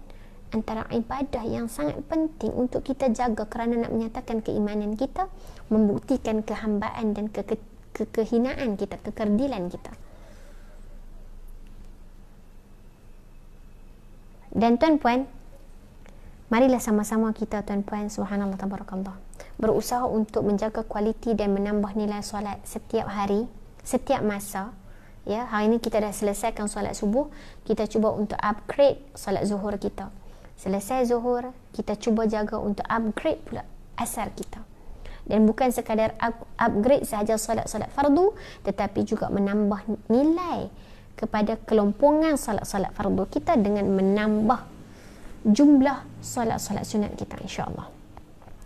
antara ibadah yang sangat penting untuk kita jaga kerana nak menyatakan keimanan kita, membuktikan kehambaan dan ke- ke- kehinaan kita, kekerdilan kita. Dan tuan-puan, marilah sama-sama kita tuan-puan, subhanallah tabarakallah, berusaha untuk menjaga kualiti dan menambah nilai solat setiap hari, setiap masa. Ya, hari ini kita dah selesaikan solat subuh, kita cuba untuk upgrade solat zuhur kita selesai zuhur kita cuba jaga untuk upgrade pula asar kita dan bukan sekadar upgrade sahaja solat-solat fardu tetapi juga menambah nilai kepada kelompongan solat-solat fardu kita dengan menambah jumlah solat-solat sunat kita insyaAllah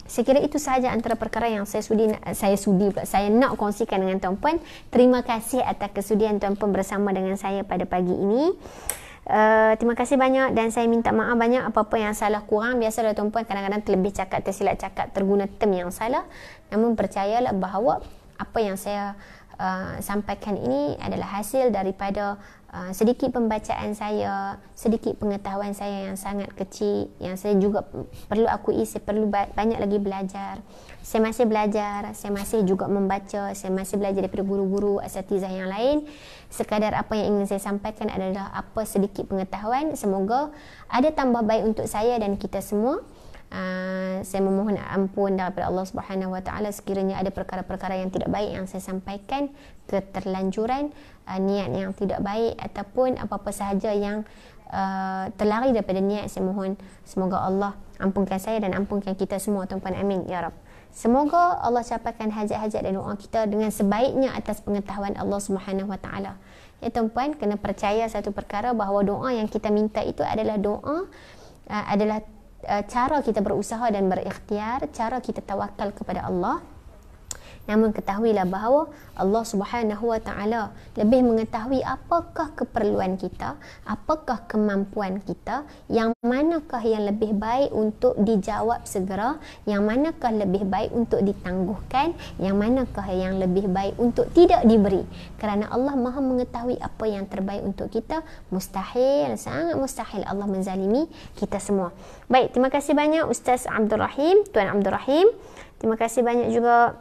sekiranya itu sahaja antara perkara yang saya sudi saya sudi pula saya nak kongsikan dengan tuan-puan. Terima kasih atas kesudian tuan-puan bersama dengan saya pada pagi ini. Uh, terima kasih banyak dan saya minta maaf banyak apa-apa yang salah kurang. Biasa dah tuan-puan kadang-kadang terlebih cakap, tersilap cakap, terguna term yang salah. Namun percayalah bahawa apa yang saya uh, sampaikan ini adalah hasil daripada uh, sedikit pembacaan saya, sedikit pengetahuan saya yang sangat kecil yang saya juga perlu akui saya perlu ba- banyak lagi belajar. Saya masih belajar, saya masih juga membaca, saya masih belajar daripada guru-guru, asatizah yang lain. Sekadar apa yang ingin saya sampaikan adalah apa sedikit pengetahuan semoga ada tambah baik untuk saya dan kita semua. Uh, saya memohon ampun daripada Allah Subhanahu Wa Taala sekiranya ada perkara-perkara yang tidak baik yang saya sampaikan, keterlanjuran, uh, niat yang tidak baik ataupun apa-apa sahaja yang uh, terlari daripada niat saya mohon semoga Allah ampunkan saya dan ampunkan kita semua tuan-tuan amin ya rab. Semoga Allah capaikan hajat-hajat dan doa kita dengan sebaiknya atas pengetahuan Allah Subhanahu Wa Taala. Ya tuan-tuan kena percaya satu perkara bahawa doa yang kita minta itu adalah doa adalah Eh, cara kita berusaha dan berikhtiar, cara kita tawakal kepada Allah Namun ketahuilah bahawa Allah Subhanahu Wa Taala lebih mengetahui apakah keperluan kita, apakah kemampuan kita, yang manakah yang lebih baik untuk dijawab segera, yang manakah lebih baik untuk ditangguhkan, yang manakah yang lebih baik untuk tidak diberi. Kerana Allah Maha mengetahui apa yang terbaik untuk kita, mustahil, sangat mustahil Allah menzalimi kita semua. Baik, terima kasih banyak Ustaz Abdul Rahim, Tuan Abdul Rahim. Terima kasih banyak juga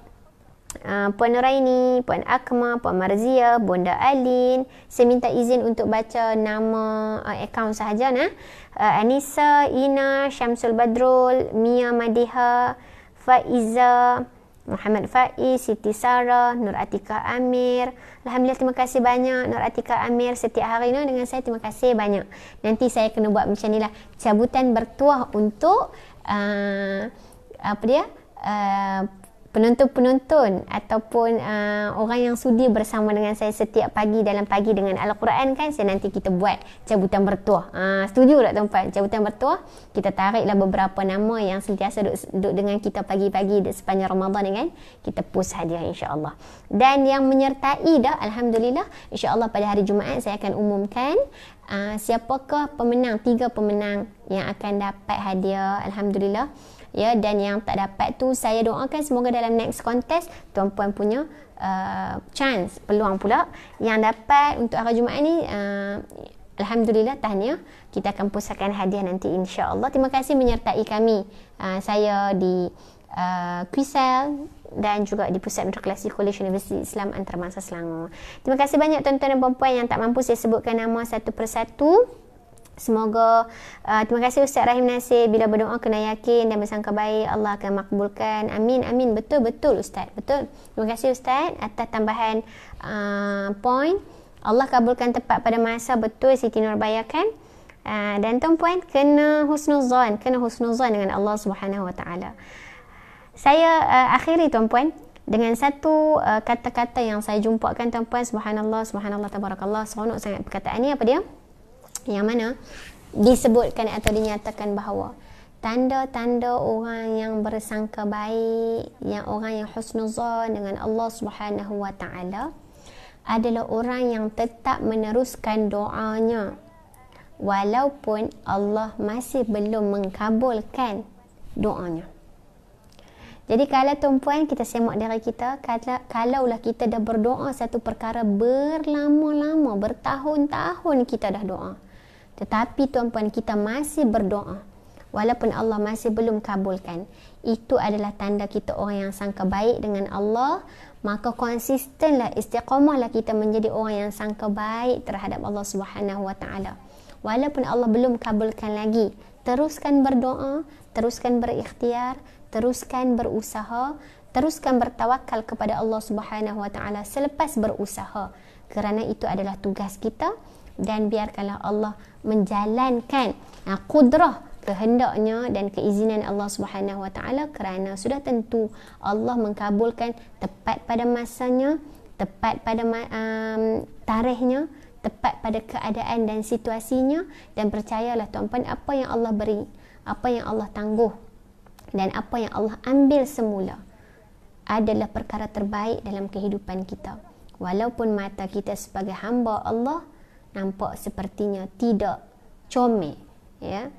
Ah, Puan Nuraini, Puan Akma, Puan Marzia, Bunda Alin. Saya minta izin untuk baca nama uh, akaun sahaja. Nah. Uh, Anissa, Ina, Syamsul Badrul, Mia Madiha, Faiza, Muhammad Faiz, Siti Sara, Nur Atika Amir. Alhamdulillah terima kasih banyak Nur Atika Amir setiap hari ni dengan saya. Terima kasih banyak. Nanti saya kena buat macam inilah. Cabutan bertuah untuk... Uh, apa dia? Uh, penonton-penonton ataupun uh, orang yang sudi bersama dengan saya setiap pagi dalam pagi dengan Al-Quran kan saya nanti kita buat cabutan bertuah. Uh, setuju tak tuan Cabutan bertuah kita tariklah beberapa nama yang sentiasa duduk, duduk dengan kita pagi-pagi sepanjang Ramadan kan. Kita post hadiah insya-Allah. Dan yang menyertai dah alhamdulillah insya-Allah pada hari Jumaat saya akan umumkan uh, siapakah pemenang tiga pemenang yang akan dapat hadiah alhamdulillah ya dan yang tak dapat tu saya doakan semoga dalam next contest tuan puan punya uh, chance peluang pula yang dapat untuk hari Jumaat ni uh, alhamdulillah tahniah ya, kita akan pusatkan hadiah nanti insya-Allah terima kasih menyertai kami uh, saya di uh, Quisel dan juga di Pusat Metroklasi College Universiti Islam Antarabangsa Selangor. Terima kasih banyak tuan-tuan dan puan-puan yang tak mampu saya sebutkan nama satu persatu. Semoga uh, terima kasih Ustaz Rahim Nasir bila berdoa kena yakin dan bersangka baik Allah akan makbulkan. Amin amin betul betul Ustaz. Betul. Terima kasih Ustaz atas tambahan uh, point. Allah kabulkan tepat pada masa betul Siti Nurbaya kan? Uh, dan tuan-puan kena husnuzan, kena husnuzan dengan Allah Subhanahu Wa Taala. Saya uh, akhiri tuan-puan dengan satu uh, kata-kata yang saya jumpakan tuan-puan subhanallah subhanallah tabarakallah seronok sangat perkataan ni apa dia? yang mana disebutkan atau dinyatakan bahawa tanda-tanda orang yang bersangka baik yang orang yang husnuzan dengan Allah Subhanahu wa taala adalah orang yang tetap meneruskan doanya walaupun Allah masih belum mengkabulkan doanya. Jadi kalau tuan-puan kita semak dari kita, kata kalaulah kita dah berdoa satu perkara berlama-lama, bertahun-tahun kita dah doa. Tetapi tuan-puan kita masih berdoa walaupun Allah masih belum kabulkan. Itu adalah tanda kita orang yang sangka baik dengan Allah. Maka konsistenlah istiqamahlah kita menjadi orang yang sangka baik terhadap Allah Subhanahu Walaupun Allah belum kabulkan lagi, teruskan berdoa, teruskan berikhtiar, teruskan berusaha, teruskan bertawakal kepada Allah Subhanahu wa taala selepas berusaha. Kerana itu adalah tugas kita dan biarkanlah Allah menjalankan ha, kudrah kehendaknya dan keizinan Allah Subhanahu Wa Taala kerana sudah tentu Allah mengkabulkan tepat pada masanya, tepat pada um, tarikhnya, tepat pada keadaan dan situasinya dan percayalah tuan-tuan apa yang Allah beri, apa yang Allah tangguh dan apa yang Allah ambil semula adalah perkara terbaik dalam kehidupan kita. Walaupun mata kita sebagai hamba Allah nampak sepertinya tidak comel ya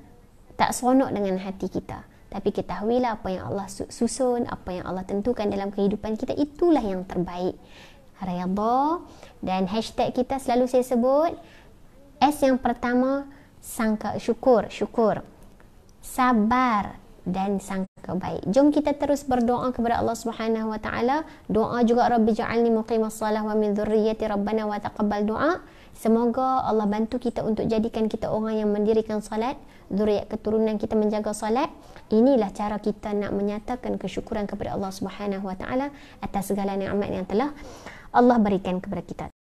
tak seronok dengan hati kita tapi ketahuilah apa yang Allah susun apa yang Allah tentukan dalam kehidupan kita itulah yang terbaik redha dan hashtag kita selalu saya sebut S yang pertama sangka syukur syukur sabar dan sangka baik. Jom kita terus berdoa kepada Allah Subhanahu wa taala. Doa juga Rabbij'alni muqimassalah wa min dhurriyyati rabbana wa taqabbal du'a. Semoga Allah bantu kita untuk jadikan kita orang yang mendirikan salat, zuriat keturunan kita menjaga salat. Inilah cara kita nak menyatakan kesyukuran kepada Allah Subhanahu atas segala nikmat yang telah Allah berikan kepada kita.